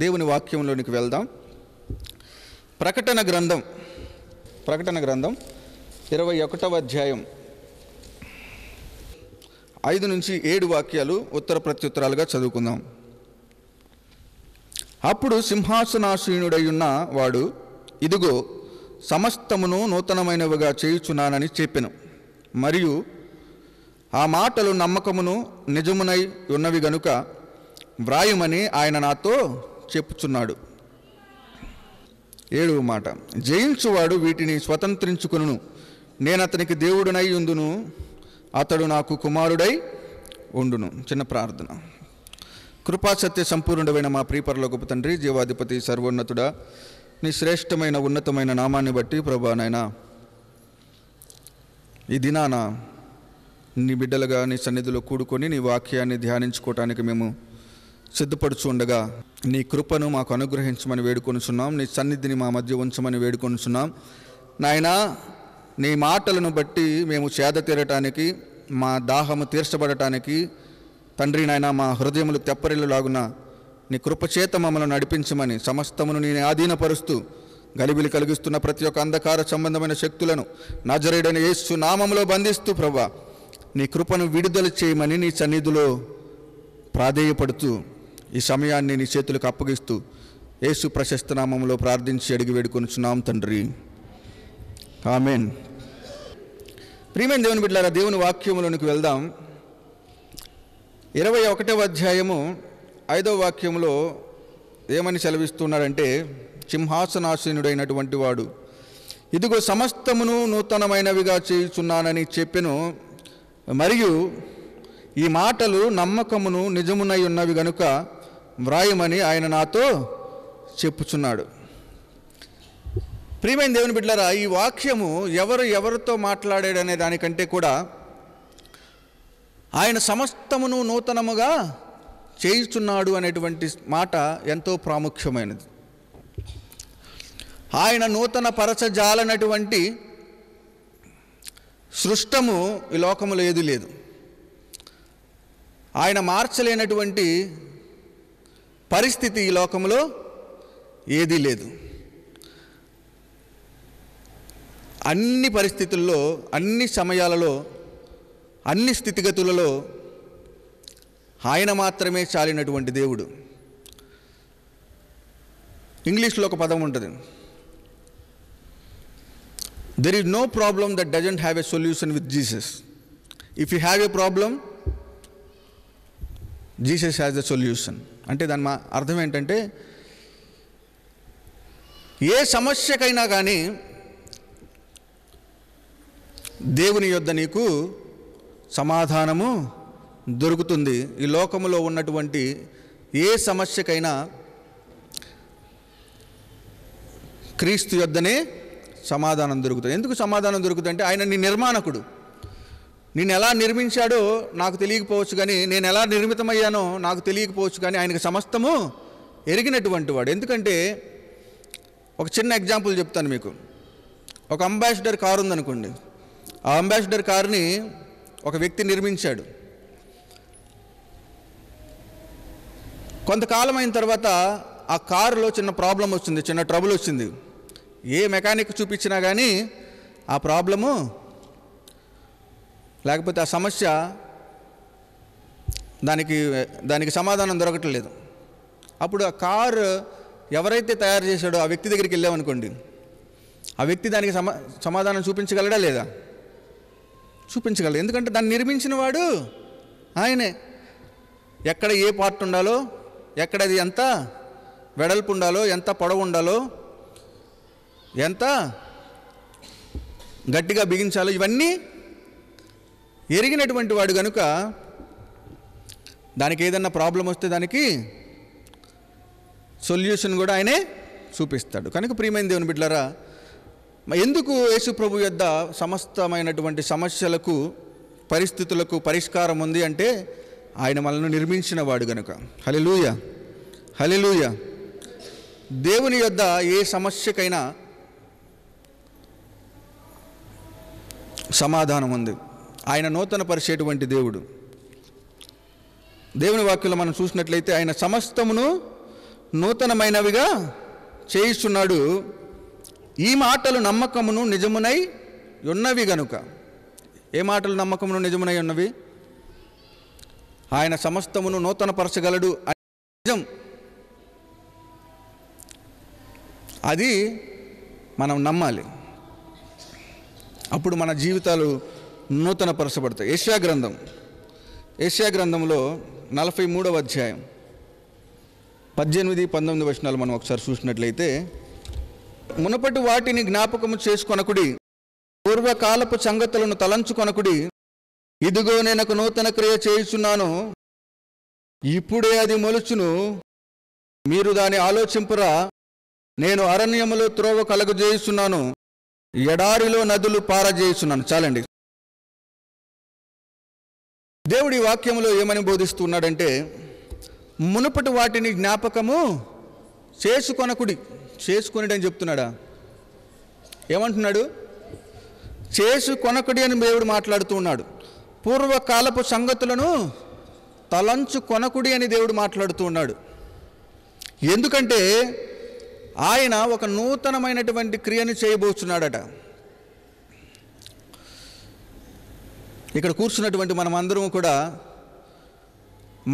దేవుని వాక్యంలోనికి వెళ్దాం ప్రకటన గ్రంథం ప్రకటన గ్రంథం ఇరవై ఒకటవ అధ్యాయం ఐదు నుంచి ఏడు వాక్యాలు ఉత్తర ప్రత్యుత్తరాలుగా చదువుకుందాం అప్పుడు ఉన్న వాడు ఇదిగో సమస్తమును నూతనమైనవిగా చేయుచున్నానని చెప్పాను మరియు ఆ మాటలు నమ్మకమును నిజమునై ఉన్నవి గనుక వ్రాయుమని ఆయన నాతో చెప్పుచున్నాడు ఏడవ మాట జయించువాడు వీటిని స్వతంత్రించుకును నేను అతనికి దేవుడునై ఉందును అతడు నాకు కుమారుడై ఉండును చిన్న ప్రార్థన కృపా సత్య సంపూర్ణమైన మా ప్రీపరలో గొప్ప తండ్రి జీవాధిపతి సర్వోన్నతుడా నీ శ్రేష్టమైన ఉన్నతమైన నామాన్ని బట్టి ప్రభానైనా ఈ దినాన నీ బిడ్డలుగా నీ సన్నిధిలో కూడుకొని నీ వాక్యాన్ని ధ్యానించుకోవటానికి మేము సిద్ధపడుచుండగా నీ కృపను మాకు అనుగ్రహించమని వేడుకొనుచున్నాం నీ సన్నిధిని మా మధ్య ఉంచమని వేడుకొనుచున్నాం నాయనా నీ మాటలను బట్టి మేము చేద తీరటానికి మా దాహము తీర్చబడటానికి తండ్రి నాయన మా హృదయములు తెప్పరిల్లులాగున నీ కృపచేత మమ్మల్ని నడిపించమని సమస్తమును నేను ఆధీనపరుస్తూ గలిబిలి కలిగిస్తున్న ప్రతి ఒక్క అంధకార సంబంధమైన శక్తులను నజరేడని యేసు నామంలో బంధిస్తూ ప్రభా నీ కృపను విడుదల చేయమని నీ సన్నిధిలో ప్రాధేయపడుతూ ఈ సమయాన్ని నీ చేతులకు అప్పగిస్తూ యేసు ప్రశస్త నామంలో ప్రార్థించి అడిగి వేడుకొనుచున్నాం తండ్రి ఆమెన్ ప్రియమైన దేవుని బిడ్డారా దేవుని వాక్యములోనికి వెళ్దాం ఇరవై ఒకటవ అధ్యాయము ఐదవ వాక్యంలో ఏమని సెలవిస్తున్నాడంటే సింహాసనాశీనుడైనటువంటి వాడు ఇదిగో సమస్తమును నూతనమైనవిగా చేయుచున్నానని చెప్పెను మరియు ఈ మాటలు నమ్మకమును నిజమునై ఉన్నవి గనుక వ్రాయమని ఆయన నాతో చెప్పుచున్నాడు ప్రియమైన దేవుని బిడ్డలారా ఈ వాక్యము ఎవరు ఎవరితో మాట్లాడాడు అనే దానికంటే కూడా ఆయన సమస్తమును నూతనముగా చేయుచున్నాడు అనేటువంటి మాట ఎంతో ప్రాముఖ్యమైనది ఆయన నూతన పరచజాలనటువంటి సృష్టము ఈ లోకములో ఏది లేదు ఆయన మార్చలేనటువంటి పరిస్థితి ఈ లోకంలో ఏదీ లేదు అన్ని పరిస్థితుల్లో అన్ని సమయాలలో అన్ని స్థితిగతులలో ఆయన మాత్రమే చాలినటువంటి దేవుడు ఇంగ్లీష్లో ఒక పదం ఉంటుంది there is no problem that doesn't have a solution with Jesus if you have a problem Jesus has the solution అంటే దాని మా అర్థం ఏంటంటే ఏ సమస్యకైనా కానీ దేవుని యొద్ద నీకు సమాధానము దొరుకుతుంది ఈ లోకములో ఉన్నటువంటి ఏ సమస్యకైనా క్రీస్తు యొద్దనే సమాధానం దొరుకుతుంది ఎందుకు సమాధానం దొరుకుతుంది అంటే ఆయన నీ నిర్మాణకుడు నేను ఎలా నిర్మించాడో నాకు తెలియకపోవచ్చు కానీ నేను ఎలా నిర్మితమయ్యానో నాకు తెలియకపోవచ్చు కానీ ఆయనకు సమస్తము ఎరిగినటువంటి వాడు ఎందుకంటే ఒక చిన్న ఎగ్జాంపుల్ చెప్తాను మీకు ఒక అంబాసిడర్ కారు ఉందనుకోండి ఆ అంబాసిడర్ కారుని ఒక వ్యక్తి నిర్మించాడు కొంతకాలం అయిన తర్వాత ఆ కారులో చిన్న ప్రాబ్లం వచ్చింది చిన్న ట్రబుల్ వచ్చింది ఏ మెకానిక్ చూపించినా కానీ ఆ ప్రాబ్లము లేకపోతే ఆ సమస్య దానికి దానికి సమాధానం దొరకటం లేదు అప్పుడు ఆ కారు ఎవరైతే తయారు చేశాడో ఆ వ్యక్తి దగ్గరికి వెళ్ళామనుకోండి ఆ వ్యక్తి దానికి సమా సమాధానం చూపించగలడా లేదా చూపించగలడు ఎందుకంటే దాన్ని నిర్మించిన వాడు ఆయనే ఎక్కడ ఏ పార్ట్ ఉండాలో ఎక్కడ అది ఎంత వెడల్పు ఉండాలో ఎంత పొడవు ఉండాలో ఎంత గట్టిగా బిగించాలో ఇవన్నీ ఎరిగినటువంటి వాడు గనుక దానికి ఏదన్నా ప్రాబ్లం వస్తే దానికి సొల్యూషన్ కూడా ఆయనే చూపిస్తాడు కనుక ప్రియమైన దేవుని బిడ్డలారా ఎందుకు యేసు ప్రభు యొద్ద సమస్తమైనటువంటి సమస్యలకు పరిస్థితులకు పరిష్కారం ఉంది అంటే ఆయన మనల్ని నిర్మించిన వాడు గనుక హలిలూయ హలిలూయ దేవుని యొద్ద ఏ సమస్యకైనా సమాధానం ఉంది ఆయన నూతన పరిచేటువంటి దేవుడు దేవుని వాక్యంలో మనం చూసినట్లయితే ఆయన సమస్తమును నూతనమైనవిగా చేయిస్తున్నాడు ఈ మాటలు నమ్మకమును నిజమునై ఉన్నవి గనుక ఏ మాటలు నమ్మకమును నిజమునై ఉన్నవి ఆయన సమస్తమును నూతనపరచగలడు అని నిజం అది మనం నమ్మాలి అప్పుడు మన జీవితాలు నూతన పరచబడతాయి ఏషియా గ్రంథం ఏషియా గ్రంథంలో నలభై మూడవ అధ్యాయం పద్దెనిమిది పంతొమ్మిది వచనాలు మనం ఒకసారి చూసినట్లయితే మునపటి వాటిని జ్ఞాపకము చేసుకొనకుడి పూర్వకాలపు సంగతులను తలంచుకొనకుడి ఇదిగో నేను ఒక నూతన క్రియ చేయుచున్నాను ఇప్పుడే అది మొలుచును మీరు దాని ఆలోచింపురా నేను అరణ్యములో త్రోవ కలగజేయుస్తున్నాను ఎడారిలో నదులు పారజేయుస్తున్నాను చాలండి దేవుడి వాక్యంలో ఏమని బోధిస్తున్నాడంటే మునుపటి వాటిని జ్ఞాపకము చేసుకొనకుడి చేసుకొనిడని చెప్తున్నాడా ఏమంటున్నాడు చేసుకొనకుడి అని దేవుడు మాట్లాడుతూ ఉన్నాడు పూర్వకాలపు సంగతులను తలంచు కొనకుడి అని దేవుడు మాట్లాడుతూ ఉన్నాడు ఎందుకంటే ఆయన ఒక నూతనమైనటువంటి క్రియను చేయబోతున్నాడట ఇక్కడ కూర్చున్నటువంటి మనమందరం కూడా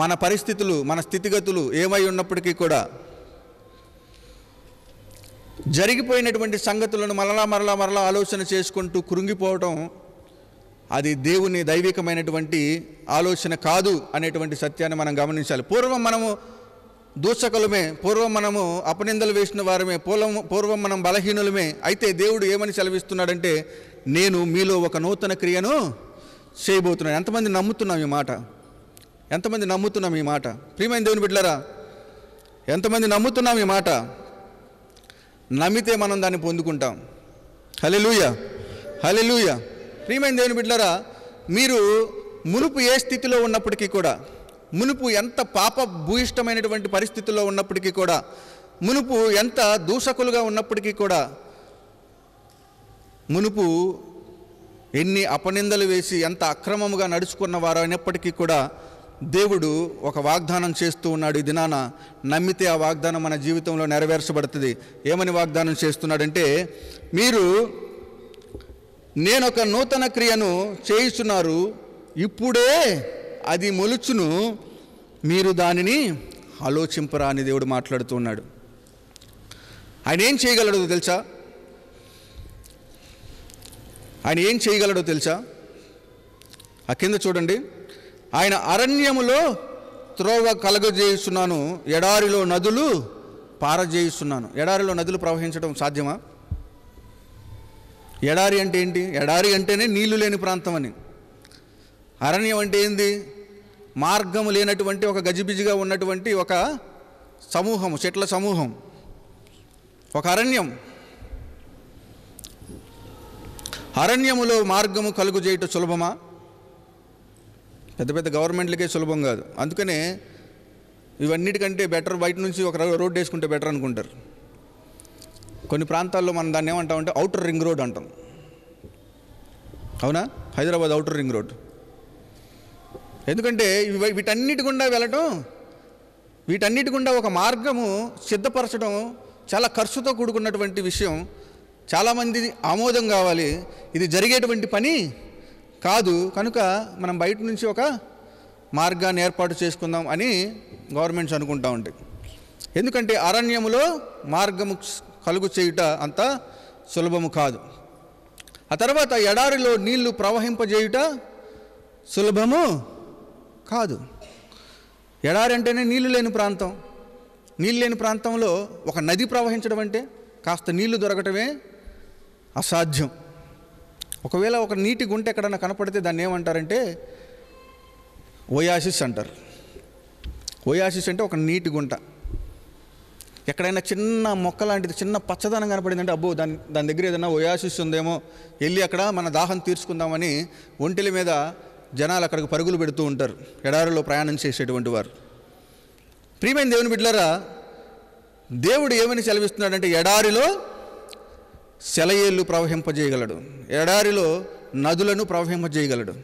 మన పరిస్థితులు మన స్థితిగతులు ఏమై ఉన్నప్పటికీ కూడా జరిగిపోయినటువంటి సంగతులను మరలా మరలా మరలా ఆలోచన చేసుకుంటూ కృంగిపోవటం అది దేవుని దైవికమైనటువంటి ఆలోచన కాదు అనేటువంటి సత్యాన్ని మనం గమనించాలి పూర్వం మనము దూషకులమే పూర్వం మనము అపనిందలు వేసిన వారమే పూర్వం పూర్వం మనం బలహీనులమే అయితే దేవుడు ఏమని సెలవిస్తున్నాడంటే నేను మీలో ఒక నూతన క్రియను చేయబోతున్నాను ఎంతమంది నమ్ముతున్నాం ఈ మాట ఎంతమంది నమ్ముతున్నాం ఈ మాట ప్రియమైన దేవుని బిడ్డలరా ఎంతమంది నమ్ముతున్నాం ఈ మాట నమ్మితే మనం దాన్ని పొందుకుంటాం హలే హలెలుయ ప్రియమైన దేవుని బిడ్డలారా మీరు మునుపు ఏ స్థితిలో ఉన్నప్పటికీ కూడా మునుపు ఎంత పాప భూయిష్టమైనటువంటి పరిస్థితుల్లో ఉన్నప్పటికీ కూడా మునుపు ఎంత దూషకులుగా ఉన్నప్పటికీ కూడా మునుపు ఎన్ని అపనిందలు వేసి ఎంత అక్రమముగా నడుచుకున్న వారు అయినప్పటికీ కూడా దేవుడు ఒక వాగ్దానం చేస్తూ ఉన్నాడు ఈ దినాన నమ్మితే ఆ వాగ్దానం మన జీవితంలో నెరవేర్చబడుతుంది ఏమని వాగ్దానం చేస్తున్నాడంటే మీరు నేనొక నూతన క్రియను చేయిస్తున్నారు ఇప్పుడే అది మొలుచును మీరు దానిని ఆలోచింపరా అని దేవుడు మాట్లాడుతూ ఉన్నాడు ఆయన ఏం చేయగలడు తెలుసా ఆయన ఏం చేయగలడో తెలుసా ఆ కింద చూడండి ఆయన అరణ్యములో త్రోవ కలగజేయిస్తున్నాను ఎడారిలో నదులు పారజేయిస్తున్నాను ఎడారిలో నదులు ప్రవహించడం సాధ్యమా ఎడారి అంటే ఏంటి ఎడారి అంటేనే నీళ్లు లేని ప్రాంతం అని అరణ్యం అంటే ఏంది మార్గము లేనటువంటి ఒక గజిబిజిగా ఉన్నటువంటి ఒక సమూహం చెట్ల సమూహం ఒక అరణ్యం అరణ్యములో మార్గము కలుగు చేయటం సులభమా పెద్ద పెద్ద గవర్నమెంట్లకే సులభం కాదు అందుకనే ఇవన్నిటికంటే బెటర్ బయట నుంచి ఒక రోడ్డు వేసుకుంటే బెటర్ అనుకుంటారు కొన్ని ప్రాంతాల్లో మనం దాన్ని ఏమంటామంటే అవుటర్ రింగ్ రోడ్ అంటాం అవునా హైదరాబాద్ అవుటర్ రింగ్ రోడ్ ఎందుకంటే వీటన్నిటి గుండా వెళ్ళటం వీటన్నిటి గుండా ఒక మార్గము సిద్ధపరచడం చాలా ఖర్చుతో కూడుకున్నటువంటి విషయం చాలామంది ఆమోదం కావాలి ఇది జరిగేటువంటి పని కాదు కనుక మనం బయట నుంచి ఒక మార్గాన్ని ఏర్పాటు చేసుకుందాం అని గవర్నమెంట్స్ అనుకుంటా ఉంటాయి ఎందుకంటే అరణ్యములో మార్గము కలుగు చేయుట అంత సులభము కాదు ఆ తర్వాత ఎడారిలో నీళ్లు ప్రవహింపజేయుట సులభము కాదు ఎడారి అంటేనే నీళ్లు లేని ప్రాంతం నీళ్ళు లేని ప్రాంతంలో ఒక నది ప్రవహించడం అంటే కాస్త నీళ్లు దొరకటమే అసాధ్యం ఒకవేళ ఒక నీటి గుంట ఎక్కడన్నా కనపడితే దాన్ని ఏమంటారంటే ఓయాసిస్ అంటారు ఓయాసిస్ అంటే ఒక నీటి గుంట ఎక్కడైనా చిన్న మొక్క లాంటిది చిన్న పచ్చదనం కనపడిందంటే అబ్బో దాని దాని దగ్గర ఏదైనా ఓయాసిస్ ఉందేమో వెళ్ళి అక్కడ మన దాహం తీర్చుకుందామని ఒంటిల మీద జనాలు అక్కడికి పరుగులు పెడుతూ ఉంటారు ఎడారిలో ప్రయాణం చేసేటువంటి వారు ప్రియమైన దేవుని బిడ్డలారా దేవుడు ఏమని సెలవిస్తున్నాడంటే ఎడారిలో సెలయేళ్ళు ప్రవహింపజేయగలడు ఎడారిలో నదులను ప్రవహింపజేయగలడు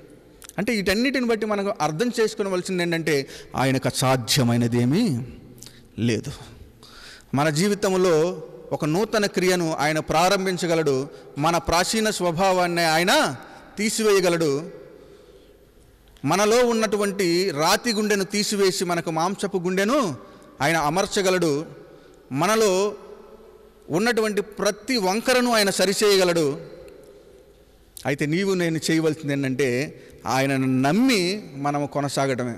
అంటే వీటన్నిటిని బట్టి మనకు అర్థం చేసుకోవలసింది ఏంటంటే ఆయనకు అసాధ్యమైనదేమీ లేదు మన జీవితంలో ఒక నూతన క్రియను ఆయన ప్రారంభించగలడు మన ప్రాచీన స్వభావాన్ని ఆయన తీసివేయగలడు మనలో ఉన్నటువంటి రాతి గుండెను తీసివేసి మనకు మాంసపు గుండెను ఆయన అమర్చగలడు మనలో ఉన్నటువంటి ప్రతి వంకరను ఆయన సరిచేయగలడు అయితే నీవు నేను చేయవలసింది ఏంటంటే ఆయనను నమ్మి మనము కొనసాగటమే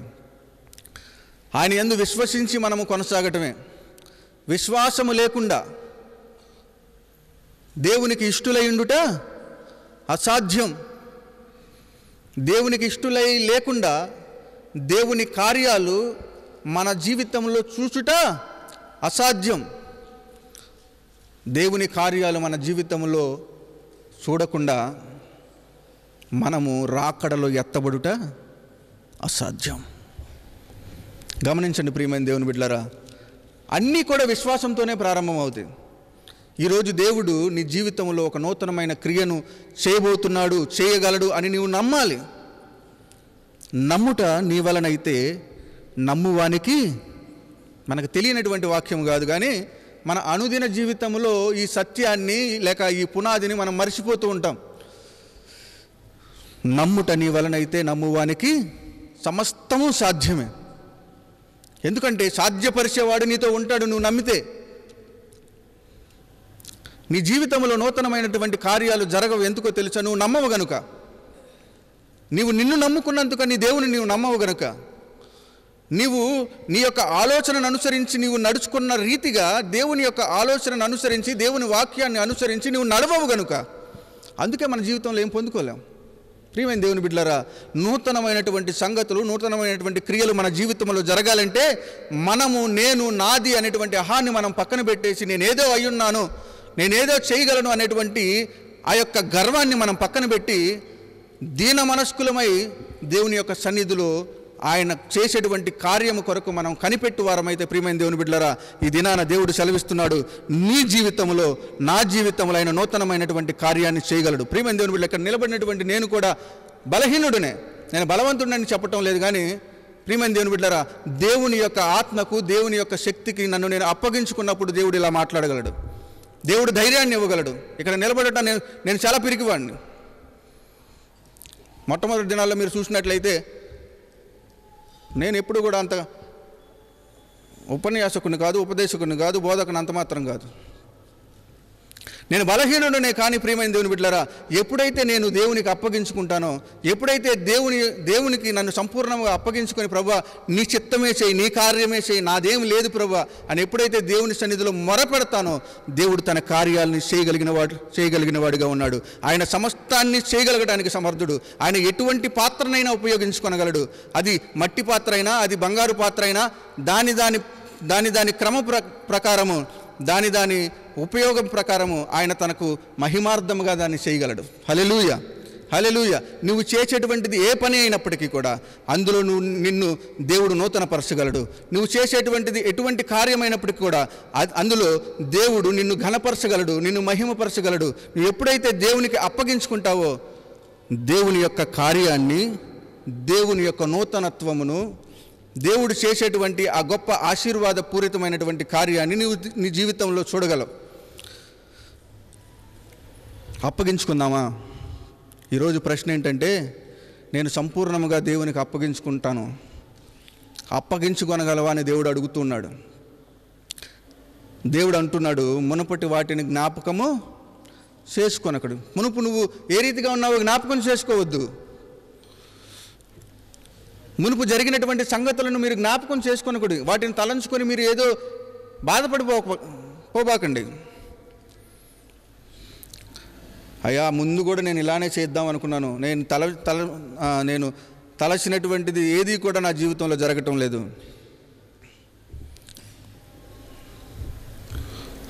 ఆయన ఎందు విశ్వసించి మనము కొనసాగటమే విశ్వాసము లేకుండా దేవునికి ఇష్టులైండుట అసాధ్యం దేవునికి ఇష్టులై లేకుండా దేవుని కార్యాలు మన జీవితంలో చూచుట అసాధ్యం దేవుని కార్యాలు మన జీవితంలో చూడకుండా మనము రాకడలో ఎత్తబడుట అసాధ్యం గమనించండి ప్రియమైన దేవుని బిడ్డలరా అన్నీ కూడా విశ్వాసంతోనే ప్రారంభమవుతాయి ఈరోజు దేవుడు నీ జీవితంలో ఒక నూతనమైన క్రియను చేయబోతున్నాడు చేయగలడు అని నీవు నమ్మాలి నమ్ముట నీ వలనైతే నమ్మువానికి మనకు తెలియనటువంటి వాక్యం కాదు కానీ మన అనుదిన జీవితంలో ఈ సత్యాన్ని లేక ఈ పునాదిని మనం మర్చిపోతూ ఉంటాం నమ్ముట నీ వలనైతే నమ్మువానికి సమస్తము సాధ్యమే ఎందుకంటే సాధ్యపరిచేవాడు నీతో ఉంటాడు నువ్వు నమ్మితే నీ జీవితంలో నూతనమైనటువంటి కార్యాలు జరగవు ఎందుకో తెలుసా నువ్వు నమ్మవు గనుక నీవు నిన్ను నమ్ముకున్నందుక నీ దేవుని నీవు నమ్మవు గనుక నీవు నీ యొక్క ఆలోచనను అనుసరించి నీవు నడుచుకున్న రీతిగా దేవుని యొక్క ఆలోచనను అనుసరించి దేవుని వాక్యాన్ని అనుసరించి నువ్వు నడవవు గనుక అందుకే మన జీవితంలో ఏం పొందుకోలేం ప్రియమైన దేవుని బిడ్డలరా నూతనమైనటువంటి సంగతులు నూతనమైనటువంటి క్రియలు మన జీవితంలో జరగాలంటే మనము నేను నాది అనేటువంటి అహాన్ని మనం పక్కన పెట్టేసి నేనేదో అయ్యున్నాను నేనేదో చేయగలను అనేటువంటి ఆ యొక్క గర్వాన్ని మనం పక్కన పెట్టి దీన మనస్కులమై దేవుని యొక్క సన్నిధిలో ఆయన చేసేటువంటి కార్యము కొరకు మనం కనిపెట్టు వారమైతే ప్రియమైన దేవుని బిడ్డలరా ఈ దినాన దేవుడు సెలవిస్తున్నాడు నీ జీవితంలో నా జీవితంలో ఆయన నూతనమైనటువంటి కార్యాన్ని చేయగలడు ప్రియమైన దేవుని బిడ్డ ఇక్కడ నిలబడినటువంటి నేను కూడా బలహీనుడునే నేను బలవంతుడని చెప్పటం లేదు కానీ ప్రియమైన దేవుని బిడ్డరా దేవుని యొక్క ఆత్మకు దేవుని యొక్క శక్తికి నన్ను నేను అప్పగించుకున్నప్పుడు దేవుడు ఇలా మాట్లాడగలడు దేవుడు ధైర్యాన్ని ఇవ్వగలడు ఇక్కడ నిలబడటం నేను నేను చాలా పిరికివాడిని మొట్టమొదటి దినాల్లో మీరు చూసినట్లయితే నేను ఎప్పుడు కూడా అంత ఉపన్యాసకుని కాదు ఉపదేశకుని కాదు బోధకుని అంత మాత్రం కాదు నేను బలహీనుడునే కానీ ప్రియమైన దేవుని బిడ్డలారా ఎప్పుడైతే నేను దేవునికి అప్పగించుకుంటానో ఎప్పుడైతే దేవుని దేవునికి నన్ను సంపూర్ణంగా అప్పగించుకొని ప్రభా నీ చిత్తమే చేయి నీ కార్యమే చేయి నాదేం లేదు ప్రభా అని ఎప్పుడైతే దేవుని సన్నిధిలో మొరపెడతానో దేవుడు తన కార్యాలను చేయగలిగిన వాడు చేయగలిగిన వాడిగా ఉన్నాడు ఆయన సమస్తాన్ని చేయగలగడానికి సమర్థుడు ఆయన ఎటువంటి పాత్రనైనా ఉపయోగించుకొనగలడు అది మట్టి పాత్ర అయినా అది బంగారు పాత్ర అయినా దాని దాని దాని దాని క్రమ ప్ర ప్రకారము దాని దాని ఉపయోగం ప్రకారము ఆయన తనకు మహిమార్థముగా దాన్ని చేయగలడు హలెలూయ హలెలూయ నువ్వు చేసేటువంటిది ఏ పని అయినప్పటికీ కూడా అందులో నువ్వు నిన్ను దేవుడు నూతనపరచగలడు నువ్వు చేసేటువంటిది ఎటువంటి కార్యమైనప్పటికీ కూడా అందులో దేవుడు నిన్ను ఘనపరచగలడు నిన్ను మహిమపరచగలడు నువ్వు ఎప్పుడైతే దేవునికి అప్పగించుకుంటావో దేవుని యొక్క కార్యాన్ని దేవుని యొక్క నూతనత్వమును దేవుడు చేసేటువంటి ఆ గొప్ప ఆశీర్వాద పూరితమైనటువంటి కార్యాన్ని నీవు నీ జీవితంలో చూడగలవు అప్పగించుకుందామా ఈరోజు ప్రశ్న ఏంటంటే నేను సంపూర్ణముగా దేవునికి అప్పగించుకుంటాను అప్పగించుకొనగలవా అని దేవుడు అడుగుతున్నాడు దేవుడు అంటున్నాడు మునుపటి వాటిని జ్ఞాపకము చేసుకొనకడు మునుపు నువ్వు ఏ రీతిగా ఉన్నావో జ్ఞాపకం చేసుకోవద్దు మునుపు జరిగినటువంటి సంగతులను మీరు జ్ఞాపకం చేసుకొనకూడదు వాటిని తలంచుకొని మీరు ఏదో బాధపడిపో పోబాకండి అయ్యా ముందు కూడా నేను ఇలానే చేద్దాం అనుకున్నాను నేను తల తల నేను తలచినటువంటిది ఏది కూడా నా జీవితంలో జరగటం లేదు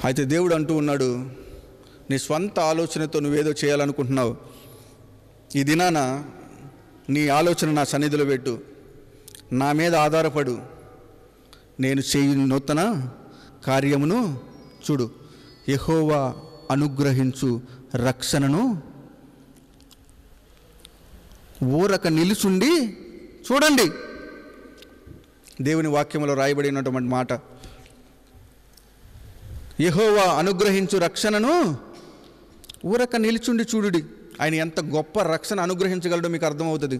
అయితే దేవుడు అంటూ ఉన్నాడు నీ స్వంత ఆలోచనతో నువ్వేదో చేయాలనుకుంటున్నావు ఈ దినాన నీ ఆలోచన నా సన్నిధిలో పెట్టు నా మీద ఆధారపడు నేను చేయు నూతన కార్యమును చూడు యహోవా అనుగ్రహించు రక్షణను ఊరక నిలుచుండి చూడండి దేవుని వాక్యంలో రాయబడినటువంటి మాట యహోవా అనుగ్రహించు రక్షణను ఊరక నిలుచుండి చూడుడి ఆయన ఎంత గొప్ప రక్షణ అనుగ్రహించగలడో మీకు అర్థమవుతుంది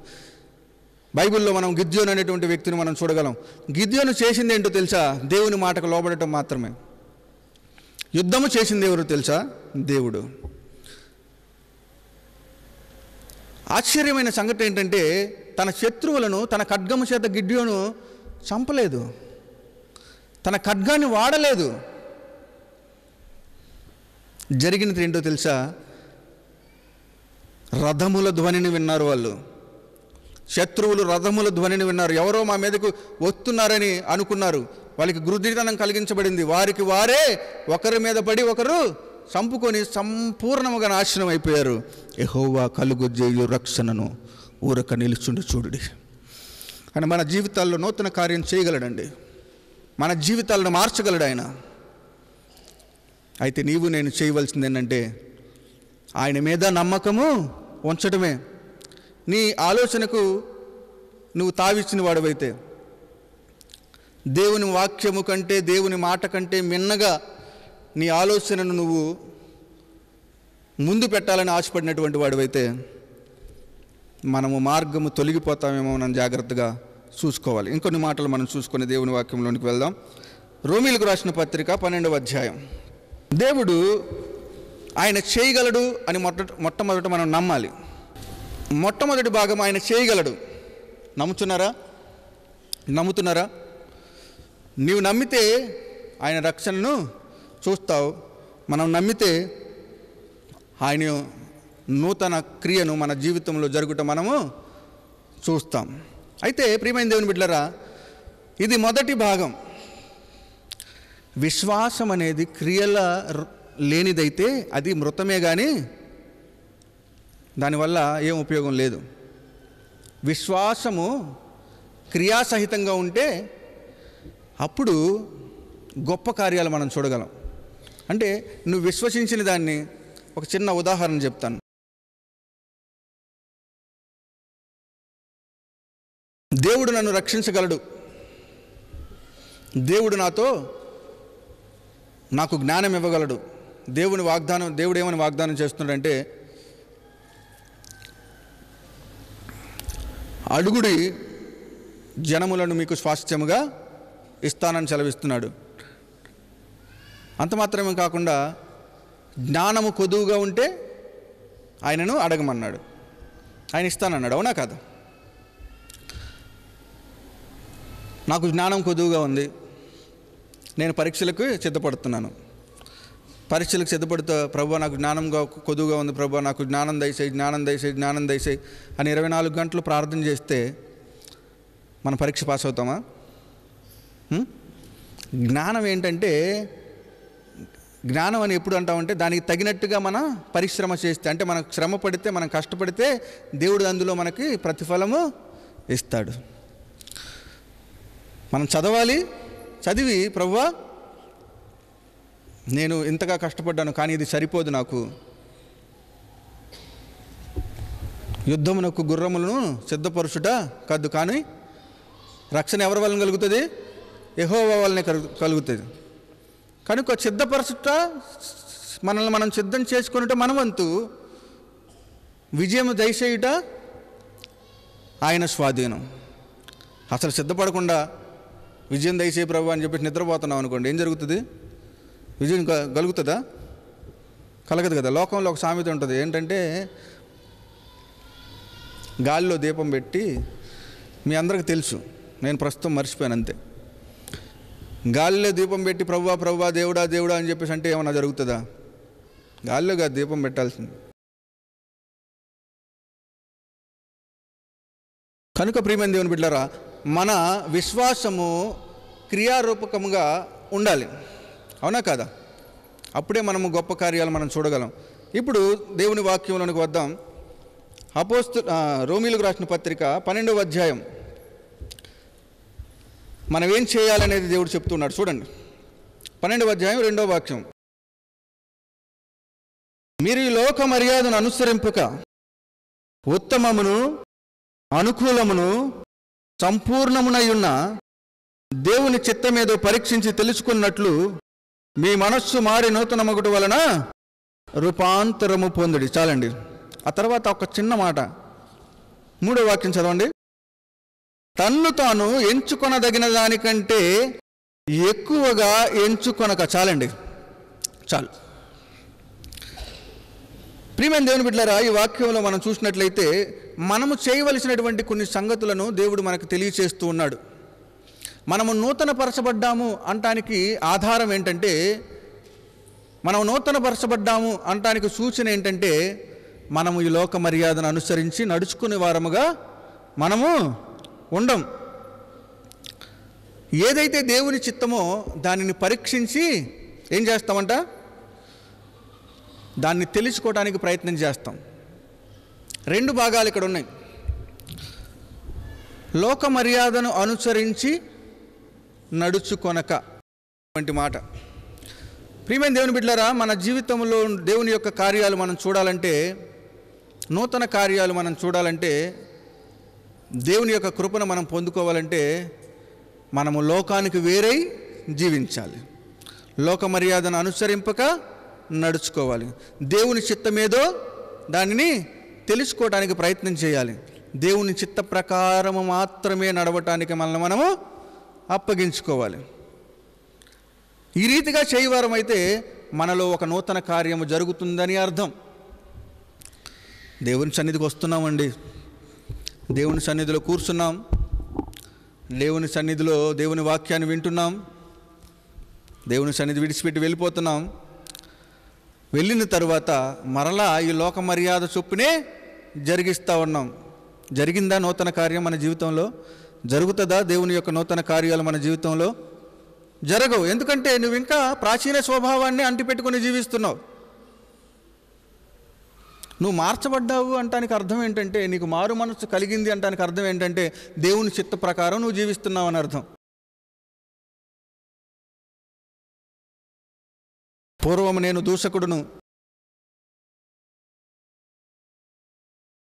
బైబిల్లో మనం గిద్యోను అనేటువంటి వ్యక్తిని మనం చూడగలం గిద్యోను చేసింది ఏంటో తెలుసా దేవుని మాటకు లోబడటం మాత్రమే యుద్ధము చేసింది ఎవరు తెలుసా దేవుడు ఆశ్చర్యమైన సంగతి ఏంటంటే తన శత్రువులను తన ఖడ్గము చేత గిడ్యోను చంపలేదు తన ఖడ్గాన్ని వాడలేదు జరిగినది ఏంటో తెలుసా రథముల ధ్వనిని విన్నారు వాళ్ళు శత్రువులు రథముల ధ్వనిని విన్నారు ఎవరో మా మీదకు వస్తున్నారని అనుకున్నారు వాళ్ళకి గురుదితనం కలిగించబడింది వారికి వారే ఒకరి మీద పడి ఒకరు చంపుకొని సంపూర్ణముగా నాశనం అయిపోయారు ఎహోవా కలుగు జైలు రక్షణను ఊరక నిలుచుండి చూడుడి అని మన జీవితాల్లో నూతన కార్యం చేయగలడండి మన జీవితాలను మార్చగలడు ఆయన అయితే నీవు నేను చేయవలసింది ఏంటంటే ఆయన మీద నమ్మకము ఉంచడమే నీ ఆలోచనకు నువ్వు తావిచ్చిన వాడవైతే దేవుని వాక్యము కంటే దేవుని మాట కంటే మిన్నగా నీ ఆలోచనను నువ్వు ముందు పెట్టాలని ఆశపడినటువంటి వాడివైతే మనము మార్గము తొలగిపోతామేమో మనం జాగ్రత్తగా చూసుకోవాలి ఇంకొన్ని మాటలు మనం చూసుకునే దేవుని వాక్యంలోనికి వెళ్దాం రోమిలకు రాసిన పత్రిక పన్నెండవ అధ్యాయం దేవుడు ఆయన చేయగలడు అని మొట్ట మొట్టమొదట మనం నమ్మాలి మొట్టమొదటి భాగం ఆయన చేయగలడు నమ్ముతున్నారా నమ్ముతున్నారా నీవు నమ్మితే ఆయన రక్షణను చూస్తావు మనం నమ్మితే ఆయన నూతన క్రియను మన జీవితంలో జరుగుట మనము చూస్తాం అయితే ప్రియమైన దేవుని బిడ్డరా ఇది మొదటి భాగం విశ్వాసం అనేది క్రియల లేనిదైతే అది మృతమే కానీ దానివల్ల ఏం ఉపయోగం లేదు విశ్వాసము క్రియాసహితంగా ఉంటే అప్పుడు గొప్ప కార్యాలు మనం చూడగలం అంటే నువ్వు విశ్వసించిన దాన్ని ఒక చిన్న ఉదాహరణ చెప్తాను దేవుడు నన్ను రక్షించగలడు దేవుడు నాతో నాకు జ్ఞానం ఇవ్వగలడు దేవుని వాగ్దానం దేవుడు ఏమని వాగ్దానం చేస్తున్నాడంటే అడుగుడి జనములను మీకు స్వాస్థ్యముగా ఇస్తానని సెలవిస్తున్నాడు అంత మాత్రమే కాకుండా జ్ఞానము కొదువుగా ఉంటే ఆయనను అడగమన్నాడు ఆయన ఇస్తానన్నాడు అవునా కాదు నాకు జ్ఞానం కొదువుగా ఉంది నేను పరీక్షలకు సిద్ధపడుతున్నాను పరీక్షలకు సిద్ధపడుతూ ప్రభు నాకు జ్ఞానంగా కొద్దుగా ఉంది ప్రభు నాకు జ్ఞానం దయసే జ్ఞానం దయచేయి జ్ఞానం దయసే అని ఇరవై నాలుగు గంటలు ప్రార్థన చేస్తే మనం పరీక్ష పాస్ అవుతామా జ్ఞానం ఏంటంటే జ్ఞానం అని ఎప్పుడు అంటామంటే దానికి తగినట్టుగా మన పరిశ్రమ చేస్తే అంటే మనం శ్రమ పడితే మనం కష్టపడితే దేవుడు అందులో మనకి ప్రతిఫలము ఇస్తాడు మనం చదవాలి చదివి ప్రభువా నేను ఇంతగా కష్టపడ్డాను కానీ ఇది సరిపోదు నాకు యుద్ధమునకు గుర్రములను సిద్ధపరుచుట కద్దు కానీ రక్షణ ఎవరి వలన కలుగుతుంది యహోవా వలనే కలుగుతుంది కనుక సిద్ధపరచుట మనల్ని మనం సిద్ధం చేసుకున్నట్టు మన వంతు విజయం దయచేయుట ఆయన స్వాధీనం అసలు సిద్ధపడకుండా విజయం దయచేయ ప్రభు అని చెప్పేసి నిద్రపోతున్నాం అనుకోండి ఏం జరుగుతుంది విజయం కలుగుతుందా కలగదు కదా లోకంలో ఒక సామెత ఉంటుంది ఏంటంటే గాలిలో దీపం పెట్టి మీ అందరికీ తెలుసు నేను ప్రస్తుతం మర్చిపోయాను అంతే గాలిలో దీపం పెట్టి ప్రవ్వా ప్రవ్వా దేవుడా దేవుడా అని చెప్పేసి అంటే ఏమైనా జరుగుతుందా గాలిలో కాదు దీపం పెట్టాల్సింది కనుక ప్రియమైన దేవుని బిడ్డారా మన విశ్వాసము క్రియారూపకముగా ఉండాలి అవునా కాదా అప్పుడే మనము గొప్ప కార్యాలు మనం చూడగలం ఇప్పుడు దేవుని వాక్యంలోనికి వద్దాం అపోస్తు రోమిలకు రాసిన పత్రిక పన్నెండవ అధ్యాయం మనం ఏం చేయాలనేది దేవుడు చెప్తున్నాడు చూడండి పన్నెండవ అధ్యాయం రెండవ వాక్యం మీరు ఈ లోక మర్యాదను అనుసరింపక ఉత్తమమును అనుకూలమును సంపూర్ణమునై ఉన్న దేవుని చిత్తమేదో పరీక్షించి తెలుసుకున్నట్లు మీ మనస్సు మారి నూతన ఒకటి వలన రూపాంతరము పొందుడి చాలండి ఆ తర్వాత ఒక చిన్న మాట మూడో వాక్యం చదవండి తన్ను తాను ఎంచుకొనదగిన దానికంటే ఎక్కువగా ఎంచుకొనక చాలండి చాలు ప్రియమైన దేవుని బిడ్డారా ఈ వాక్యంలో మనం చూసినట్లయితే మనము చేయవలసినటువంటి కొన్ని సంగతులను దేవుడు మనకు తెలియచేస్తూ ఉన్నాడు మనము నూతన పరచబడ్డాము అంటానికి ఆధారం ఏంటంటే మనం నూతన పరచబడ్డాము అంటానికి సూచన ఏంటంటే మనము ఈ లోక మర్యాదను అనుసరించి నడుచుకునే వారముగా మనము ఉండం ఏదైతే దేవుని చిత్తమో దానిని పరీక్షించి ఏం చేస్తామంట దాన్ని తెలుసుకోవడానికి ప్రయత్నం చేస్తాం రెండు భాగాలు ఇక్కడ ఉన్నాయి లోక మర్యాదను అనుసరించి నడుచుకొనక వంటి మాట ప్రియమైన దేవుని బిడ్డలారా మన జీవితంలో దేవుని యొక్క కార్యాలు మనం చూడాలంటే నూతన కార్యాలు మనం చూడాలంటే దేవుని యొక్క కృపను మనం పొందుకోవాలంటే మనము లోకానికి వేరై జీవించాలి లోక మర్యాదను అనుసరింపక నడుచుకోవాలి దేవుని చిత్తమేదో దానిని తెలుసుకోవడానికి ప్రయత్నం చేయాలి దేవుని చిత్త ప్రకారము మాత్రమే నడవటానికి మనల్ని మనము అప్పగించుకోవాలి ఈ రీతిగా చేయవారమైతే మనలో ఒక నూతన కార్యము జరుగుతుందని అర్థం దేవుని సన్నిధికి వస్తున్నామండి దేవుని సన్నిధిలో కూర్చున్నాం దేవుని సన్నిధిలో దేవుని వాక్యాన్ని వింటున్నాం దేవుని సన్నిధి విడిచిపెట్టి వెళ్ళిపోతున్నాం వెళ్ళిన తరువాత మరలా ఈ లోక మర్యాద చొప్పునే జరిగిస్తూ ఉన్నాం జరిగిందా నూతన కార్యం మన జీవితంలో జరుగుతుందా దేవుని యొక్క నూతన కార్యాలు మన జీవితంలో జరగవు ఎందుకంటే నువ్వు ఇంకా ప్రాచీన స్వభావాన్ని అంటిపెట్టుకుని జీవిస్తున్నావు నువ్వు మార్చబడ్డావు అంటానికి అర్థం ఏంటంటే నీకు మారు మనసు కలిగింది అంటానికి అర్థం ఏంటంటే దేవుని చిత్త ప్రకారం నువ్వు జీవిస్తున్నావు అని అర్థం పూర్వం నేను దూషకుడును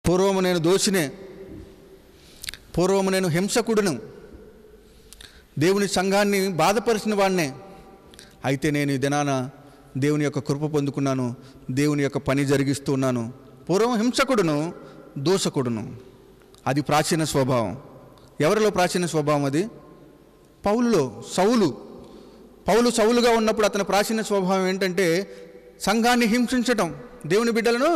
పూర్వము నేను దోషినే పూర్వము నేను హింసకుడును దేవుని సంఘాన్ని బాధపరిచిన వాడినే అయితే నేను ఈ దినాన దేవుని యొక్క కృప పొందుకున్నాను దేవుని యొక్క పని జరిగిస్తున్నాను పూర్వం హింసకుడును దోషకుడును అది ప్రాచీన స్వభావం ఎవరిలో ప్రాచీన స్వభావం అది పౌలులో సౌలు పౌలు సౌలుగా ఉన్నప్పుడు అతని ప్రాచీన స్వభావం ఏంటంటే సంఘాన్ని హింసించటం దేవుని బిడ్డలను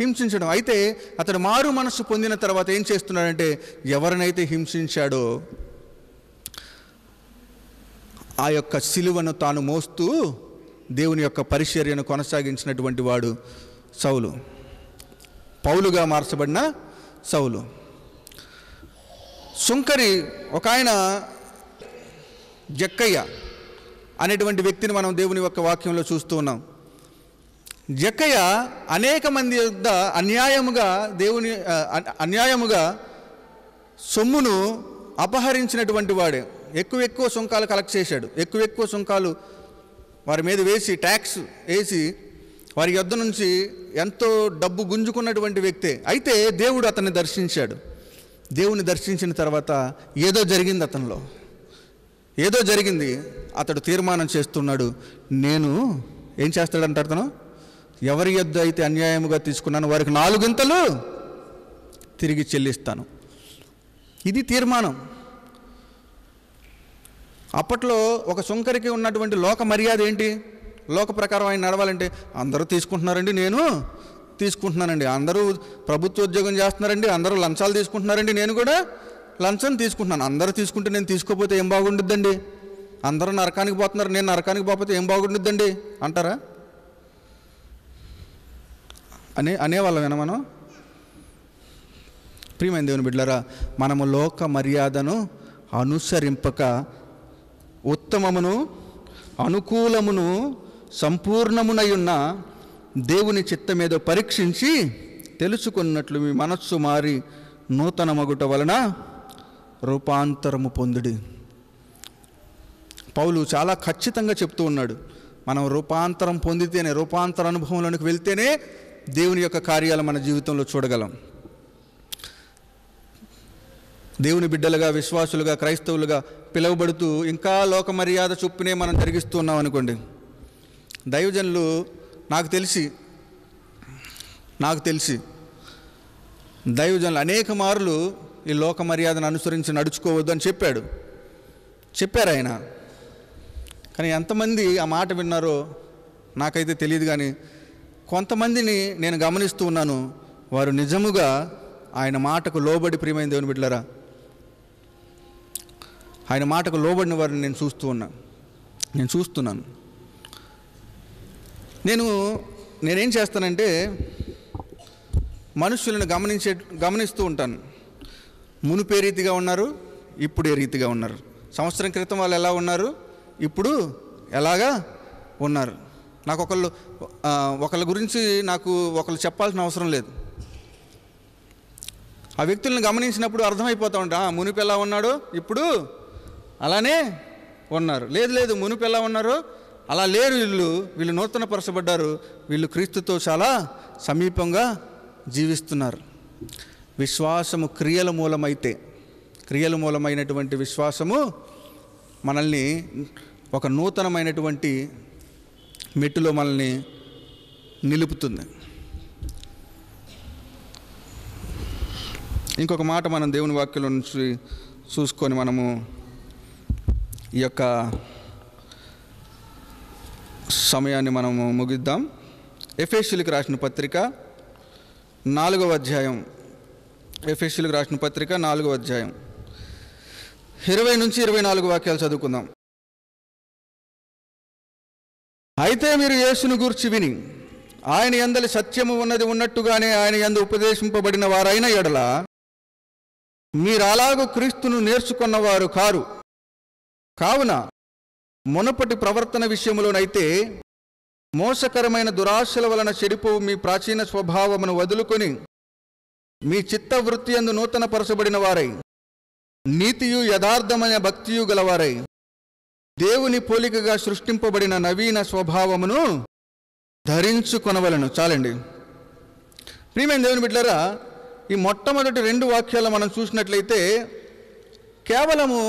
హింసించడం అయితే అతడు మారు మనసు పొందిన తర్వాత ఏం చేస్తున్నాడంటే ఎవరినైతే హింసించాడో ఆ యొక్క సిలువను తాను మోస్తూ దేవుని యొక్క పరిచర్యను కొనసాగించినటువంటి వాడు సౌలు పౌలుగా మార్చబడిన సౌలు సుంకరి ఒక ఆయన జక్కయ్య అనేటువంటి వ్యక్తిని మనం దేవుని యొక్క వాక్యంలో చూస్తూ ఉన్నాం జక్కయ్య అనేక మంది యొక్క అన్యాయముగా దేవుని అన్యాయముగా సొమ్మును అపహరించినటువంటి వాడే ఎక్కువ ఎక్కువ సుంకాలు కలెక్ట్ చేశాడు ఎక్కువ ఎక్కువ సుంకాలు వారి మీద వేసి ట్యాక్స్ వేసి వారి యొద్ నుంచి ఎంతో డబ్బు గుంజుకున్నటువంటి వ్యక్తే అయితే దేవుడు అతన్ని దర్శించాడు దేవుని దర్శించిన తర్వాత ఏదో జరిగింది అతనిలో ఏదో జరిగింది అతడు తీర్మానం చేస్తున్నాడు నేను ఏం చేస్తాడంటాడు అతను ఎవరి యొద్ద అయితే అన్యాయముగా తీసుకున్నాను వారికి నాలుగింతలు తిరిగి చెల్లిస్తాను ఇది తీర్మానం అప్పట్లో ఒక సుంకరికి ఉన్నటువంటి లోక మర్యాద ఏంటి లోక ప్రకారం ఆయన నడవాలంటే అందరూ తీసుకుంటున్నారండి నేను తీసుకుంటున్నానండి అందరూ ప్రభుత్వ ఉద్యోగం చేస్తున్నారండి అందరూ లంచాలు తీసుకుంటున్నారండి నేను కూడా లంచం తీసుకుంటున్నాను అందరూ తీసుకుంటే నేను తీసుకోపోతే ఏం బాగుంటుందండి అందరూ నరకానికి పోతున్నారు నేను నరకానికి పోతే ఏం బాగుండుద్దండి అంటారా అనే అనేవాళ్ళం మనం ప్రియమైన దేవుని బిడ్డలరా మనము లోక మర్యాదను అనుసరింపక ఉత్తమమును అనుకూలమును సంపూర్ణమునై ఉన్న దేవుని చిత్తమేదో పరీక్షించి తెలుసుకున్నట్లు మీ మనస్సు మారి నూతన మగుట వలన రూపాంతరము పొందుడి పౌలు చాలా ఖచ్చితంగా చెప్తూ ఉన్నాడు మనం రూపాంతరం పొందితేనే రూపాంతర అనుభవంలోనికి వెళ్తేనే దేవుని యొక్క కార్యాలు మన జీవితంలో చూడగలం దేవుని బిడ్డలుగా విశ్వాసులుగా క్రైస్తవులుగా పిలువబడుతూ ఇంకా లోక మర్యాద చొప్పునే మనం జరిగిస్తున్నాం అనుకోండి దైవజనులు నాకు తెలిసి నాకు తెలిసి దైవజనులు అనేక మార్లు ఈ లోక మర్యాదను అనుసరించి నడుచుకోవద్దు అని చెప్పాడు చెప్పారు ఆయన కానీ ఎంతమంది ఆ మాట విన్నారో నాకైతే తెలియదు కానీ కొంతమందిని నేను గమనిస్తూ ఉన్నాను వారు నిజముగా ఆయన మాటకు లోబడి ప్రియమైన దేవుని బిడ్డలరా ఆయన మాటకు లోబడిన వారిని నేను చూస్తూ ఉన్నా నేను చూస్తున్నాను నేను నేనేం చేస్తానంటే మనుషులను గమనించే గమనిస్తూ ఉంటాను మునుపే రీతిగా ఉన్నారు ఇప్పుడే రీతిగా ఉన్నారు సంవత్సరం క్రితం వాళ్ళు ఎలా ఉన్నారు ఇప్పుడు ఎలాగా ఉన్నారు నాకు ఒకళ్ళు ఒకళ్ళ గురించి నాకు ఒకళ్ళు చెప్పాల్సిన అవసరం లేదు ఆ వ్యక్తులను గమనించినప్పుడు అర్థమైపోతా ఉంటా మునిపి ఎలా ఉన్నాడు ఇప్పుడు అలానే ఉన్నారు లేదు లేదు మునిపి ఎలా ఉన్నారు అలా లేరు వీళ్ళు వీళ్ళు నూతన పరచబడ్డారు వీళ్ళు క్రీస్తుతో చాలా సమీపంగా జీవిస్తున్నారు విశ్వాసము క్రియల మూలమైతే క్రియల మూలమైనటువంటి విశ్వాసము మనల్ని ఒక నూతనమైనటువంటి మెట్టులో మనల్ని నిలుపుతుంది ఇంకొక మాట మనం దేవుని వాక్యం నుంచి చూసుకొని మనము ఈ యొక్క సమయాన్ని మనము ముగిద్దాం ఎఫ్ఎస్యులకు రాసిన పత్రిక నాలుగవ అధ్యాయం ఎఫ్ఎస్యులకు రాసిన పత్రిక నాలుగవ అధ్యాయం ఇరవై నుంచి ఇరవై నాలుగు వాక్యాలు చదువుకుందాం అయితే మీరు యేసును గూర్చి విని ఆయన ఎందలి సత్యము ఉన్నది ఉన్నట్టుగానే ఆయన ఎందు ఉపదేశింపబడిన వారైన ఎడల మీరు అలాగూ క్రీస్తును నేర్చుకున్నవారు కారు కావున మునపటి ప్రవర్తన విషయంలోనైతే మోసకరమైన దురాశల వలన చెడిపోవు మీ ప్రాచీన స్వభావమును వదులుకొని మీ చిత్తవృత్తి అందు నూతనపరచబడిన వారై నీతియు యథార్థమైన భక్తియు గలవారై దేవుని పోలికగా సృష్టింపబడిన నవీన స్వభావమును ధరించుకొనవలను చాలండి ప్రియమైన దేవుని బిడ్డారా ఈ మొట్టమొదటి రెండు వాక్యాలు మనం చూసినట్లయితే కేవలము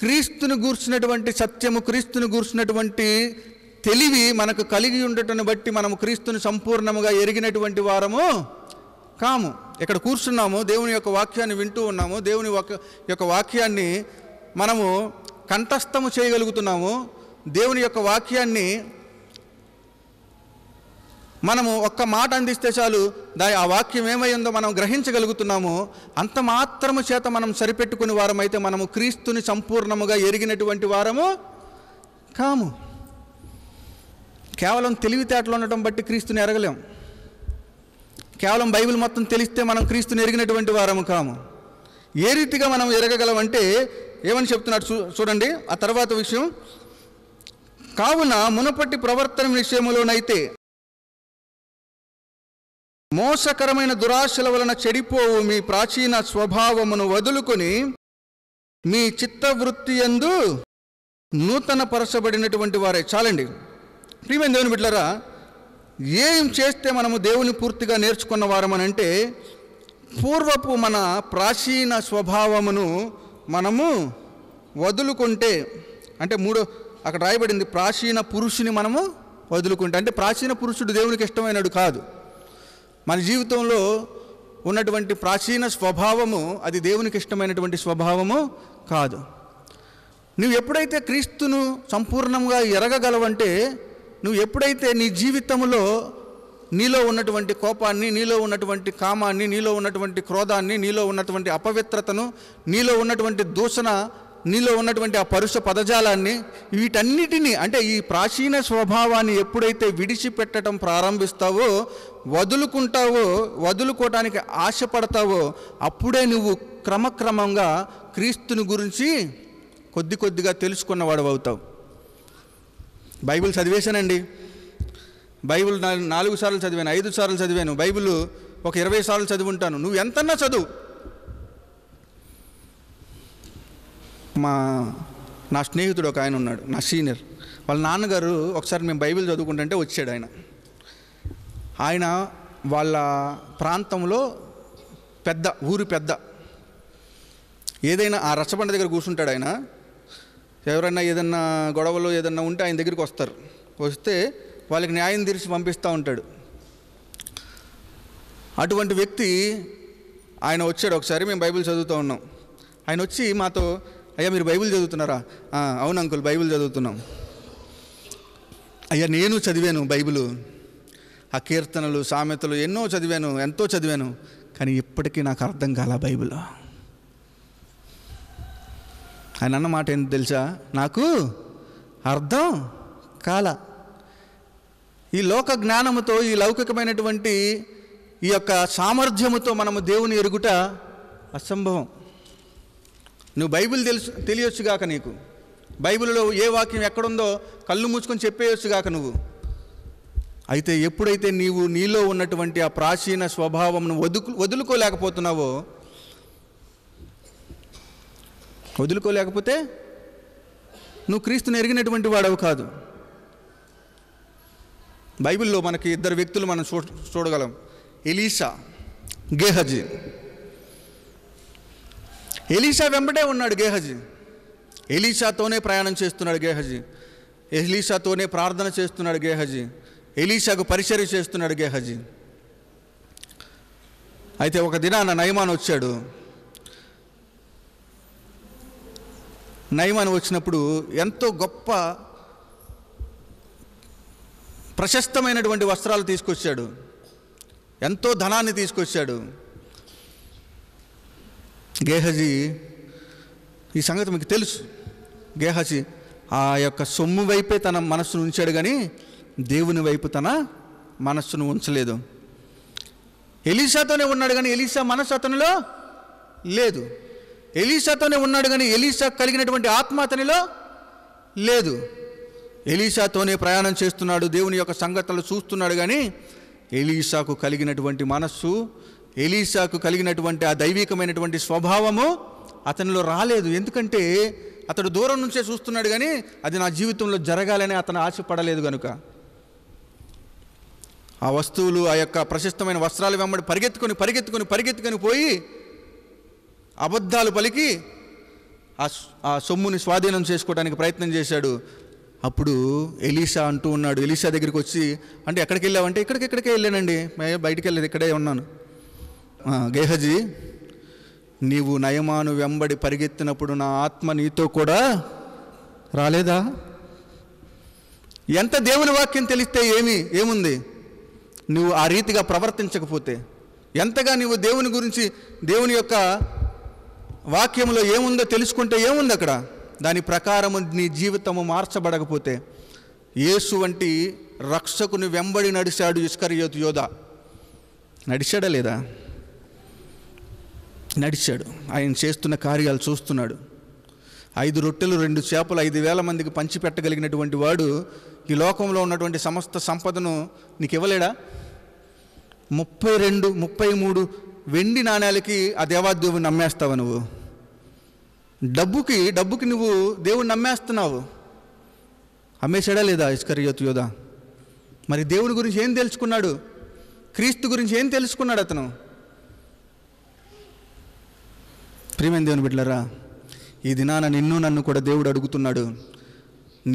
క్రీస్తుని గూర్చినటువంటి సత్యము క్రీస్తుని గూర్చినటువంటి తెలివి మనకు కలిగి ఉండటం బట్టి మనము క్రీస్తుని సంపూర్ణముగా ఎరిగినటువంటి వారము కాము ఇక్కడ కూర్చున్నాము దేవుని యొక్క వాక్యాన్ని వింటూ ఉన్నాము దేవుని యొక్క వాక్యాన్ని మనము కంఠస్థము చేయగలుగుతున్నాము దేవుని యొక్క వాక్యాన్ని మనము ఒక్క మాట అందిస్తే చాలు దా ఆ వాక్యం ఏమైందో మనం గ్రహించగలుగుతున్నాము అంత మాత్రము చేత మనం సరిపెట్టుకుని వారమైతే మనము క్రీస్తుని సంపూర్ణముగా ఎరిగినటువంటి వారము కాము కేవలం తెలివితేటలు ఉండటం బట్టి క్రీస్తుని ఎరగలేం కేవలం బైబిల్ మొత్తం తెలిస్తే మనం క్రీస్తుని ఎరిగినటువంటి వారము కాము ఏ రీతిగా మనం ఎరగగలమంటే ఏమని చెప్తున్నాడు చూ చూడండి ఆ తర్వాత విషయం కావున మునపట్టి ప్రవర్తన విషయంలోనైతే మోసకరమైన దురాశల వలన చెడిపోవు మీ ప్రాచీన స్వభావమును వదులుకొని మీ చిత్తవృత్తి ఎందు నూతన పరచబడినటువంటి వారే చాలండి ప్రియమైన దేవుని బిడ్డరా ఏం చేస్తే మనము దేవుని పూర్తిగా నేర్చుకున్న వారమనంటే పూర్వపు మన ప్రాచీన స్వభావమును మనము వదులుకుంటే అంటే మూడో అక్కడ రాయబడింది ప్రాచీన పురుషుని మనము వదులుకుంటే అంటే ప్రాచీన పురుషుడు దేవునికి ఇష్టమైనడు కాదు మన జీవితంలో ఉన్నటువంటి ప్రాచీన స్వభావము అది దేవునికి ఇష్టమైనటువంటి స్వభావము కాదు నువ్వు ఎప్పుడైతే క్రీస్తును సంపూర్ణంగా ఎరగగలవంటే నువ్వు ఎప్పుడైతే నీ జీవితంలో నీలో ఉన్నటువంటి కోపాన్ని నీలో ఉన్నటువంటి కామాన్ని నీలో ఉన్నటువంటి క్రోధాన్ని నీలో ఉన్నటువంటి అపవిత్రతను నీలో ఉన్నటువంటి దూషణ నీలో ఉన్నటువంటి ఆ పరుష పదజాలాన్ని వీటన్నిటినీ అంటే ఈ ప్రాచీన స్వభావాన్ని ఎప్పుడైతే విడిచిపెట్టడం ప్రారంభిస్తావో వదులుకుంటావో వదులుకోవటానికి ఆశపడతావో అప్పుడే నువ్వు క్రమక్రమంగా క్రీస్తుని గురించి కొద్ది కొద్దిగా తెలుసుకున్నవాడు అవుతావు బైబిల్ చదివేశానండి బైబిల్ నాలుగు సార్లు చదివాను ఐదు సార్లు చదివాను బైబిల్ ఒక ఇరవై సార్లు ఉంటాను నువ్వు ఎంతన్నా చదువు మా నా స్నేహితుడు ఒక ఆయన ఉన్నాడు నా సీనియర్ వాళ్ళ నాన్నగారు ఒకసారి మేము బైబిల్ చదువుకుంటుంటే వచ్చాడు ఆయన ఆయన వాళ్ళ ప్రాంతంలో పెద్ద ఊరు పెద్ద ఏదైనా ఆ రచ్చబండ దగ్గర కూర్చుంటాడు ఆయన ఎవరైనా ఏదన్నా గొడవలు ఏదన్నా ఉంటే ఆయన దగ్గరికి వస్తారు వస్తే వాళ్ళకి న్యాయం తీర్చి పంపిస్తూ ఉంటాడు అటువంటి వ్యక్తి ఆయన వచ్చాడు ఒకసారి మేము బైబిల్ చదువుతూ ఉన్నాం ఆయన వచ్చి మాతో అయ్యా మీరు బైబిల్ చదువుతున్నారా అవును అంకుల్ బైబిల్ చదువుతున్నాం అయ్యా నేను చదివాను బైబిల్ ఆ కీర్తనలు సామెతలు ఎన్నో చదివాను ఎంతో చదివాను కానీ ఇప్పటికీ నాకు అర్థం కాల బైబిల్ ఆయన అన్న మాట ఏంటి తెలుసా నాకు అర్థం కాల ఈ లోక జ్ఞానముతో ఈ లౌకికమైనటువంటి ఈ యొక్క సామర్థ్యముతో మనము దేవుని ఎరుగుట అసంభవం నువ్వు బైబిల్ తెలుసు తెలియొచ్చుగాక నీకు బైబిల్లో ఏ వాక్యం ఎక్కడుందో కళ్ళు మూసుకొని చెప్పేయొచ్చుగాక నువ్వు అయితే ఎప్పుడైతే నీవు నీలో ఉన్నటువంటి ఆ ప్రాచీన స్వభావంను వదులు వదులుకోలేకపోతున్నావో వదులుకోలేకపోతే నువ్వు క్రీస్తుని ఎరిగినటువంటి వాడవు కాదు బైబిల్లో మనకి ఇద్దరు వ్యక్తులు మనం చూ చూడగలం ఎలీషా గేహజీ ఎలీషా వెంబడే ఉన్నాడు గేహజీ ఎలీషాతోనే ప్రయాణం చేస్తున్నాడు గేహజీ ఎలీషాతోనే ప్రార్థన చేస్తున్నాడు గేహజీ ఎలీషాకు పరిచర్య చేస్తున్నాడు గేహజీ అయితే ఒక దినాన నయమాన్ వచ్చాడు నయమాన్ వచ్చినప్పుడు ఎంతో గొప్ప ప్రశస్తమైనటువంటి వస్త్రాలు తీసుకొచ్చాడు ఎంతో ధనాన్ని తీసుకొచ్చాడు గేహజీ ఈ సంగతి మీకు తెలుసు గేహజీ ఆ యొక్క సొమ్ము వైపే తన మనస్సును ఉంచాడు కానీ దేవుని వైపు తన మనస్సును ఉంచలేదు ఎలీసాతోనే ఉన్నాడు కానీ ఎలీసా మనస్సు అతనిలో లేదు ఎలీసాతోనే ఉన్నాడు కానీ ఎలీసా కలిగినటువంటి ఆత్మ అతనిలో లేదు ఎలీషాతోనే ప్రయాణం చేస్తున్నాడు దేవుని యొక్క సంగతులు చూస్తున్నాడు కానీ ఎలీషాకు కలిగినటువంటి మనస్సు ఎలీషాకు కలిగినటువంటి ఆ దైవికమైనటువంటి స్వభావము అతనిలో రాలేదు ఎందుకంటే అతడు దూరం నుంచే చూస్తున్నాడు కానీ అది నా జీవితంలో జరగాలని అతను ఆశపడలేదు కనుక ఆ వస్తువులు ఆ యొక్క ప్రశస్తమైన వస్త్రాలు వెంబడి పరిగెత్తుకొని పరిగెత్తుకొని పరిగెత్తుకొని పోయి అబద్ధాలు పలికి ఆ సొమ్ముని స్వాధీనం చేసుకోవడానికి ప్రయత్నం చేశాడు అప్పుడు ఎలీషా అంటూ ఉన్నాడు ఎలీషా దగ్గరికి వచ్చి అంటే ఎక్కడికి వెళ్ళావంటే ఇక్కడికి ఇక్కడికే వెళ్ళానండి బయటికి వెళ్ళేది ఇక్కడే ఉన్నాను గేహజీ నీవు నయమాను వెంబడి పరిగెత్తినప్పుడు నా ఆత్మ నీతో కూడా రాలేదా ఎంత దేవుని వాక్యం తెలిస్తే ఏమి ఏముంది నువ్వు ఆ రీతిగా ప్రవర్తించకపోతే ఎంతగా నువ్వు దేవుని గురించి దేవుని యొక్క వాక్యంలో ఏముందో తెలుసుకుంటే ఏముంది అక్కడ దాని ప్రకారము నీ జీవితము మార్చబడకపోతే యేసు వంటి రక్షకుని వెంబడి నడిచాడు ఇస్కరియోతు యోధ నడిచాడా లేదా నడిచాడు ఆయన చేస్తున్న కార్యాలు చూస్తున్నాడు ఐదు రొట్టెలు రెండు చేపలు ఐదు వేల మందికి పంచిపెట్టగలిగినటువంటి వాడు ఈ లోకంలో ఉన్నటువంటి సమస్త సంపదను నీకు ఇవ్వలేడా ముప్పై రెండు ముప్పై మూడు వెండి నాణ్యాలకి ఆ దేవాదేవుని నమ్మేస్తావు నువ్వు డబ్బుకి డబ్బుకి నువ్వు దేవుడు నమ్మేస్తున్నావు అమ్మేశాడా లేదా ఇస్కరియోతు యోధ మరి దేవుని గురించి ఏం తెలుసుకున్నాడు క్రీస్తు గురించి ఏం తెలుసుకున్నాడు అతను ప్రియమైన దేవుని బిడ్డలరా ఈ దినాన నిన్ను నన్ను కూడా దేవుడు అడుగుతున్నాడు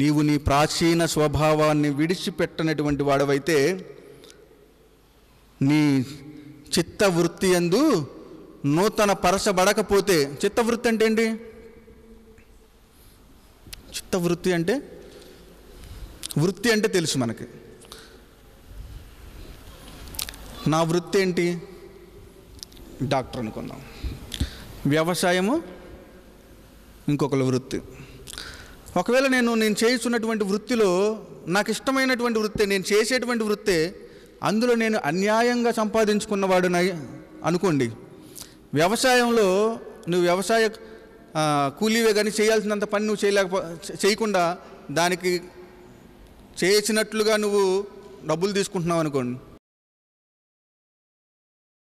నీవు నీ ప్రాచీన స్వభావాన్ని విడిచిపెట్టనటువంటి వాడవైతే నీ చిత్తవృత్తి అందు నూతన పరచబడకపోతే చిత్తవృత్తి అంటే ఏంటి చిత్త వృత్తి అంటే వృత్తి అంటే తెలుసు మనకి నా వృత్తి ఏంటి డాక్టర్ అనుకుందాం వ్యవసాయము ఇంకొకరి వృత్తి ఒకవేళ నేను నేను చేస్తున్నటువంటి వృత్తిలో నాకు ఇష్టమైనటువంటి వృత్తి నేను చేసేటువంటి వృత్తి అందులో నేను అన్యాయంగా సంపాదించుకున్నవాడు అనుకోండి వ్యవసాయంలో నువ్వు వ్యవసాయ కూలీవే కానీ చేయాల్సినంత పని నువ్వు చేయలేక చేయకుండా దానికి చేసినట్లుగా నువ్వు డబ్బులు తీసుకుంటున్నావు అనుకోండి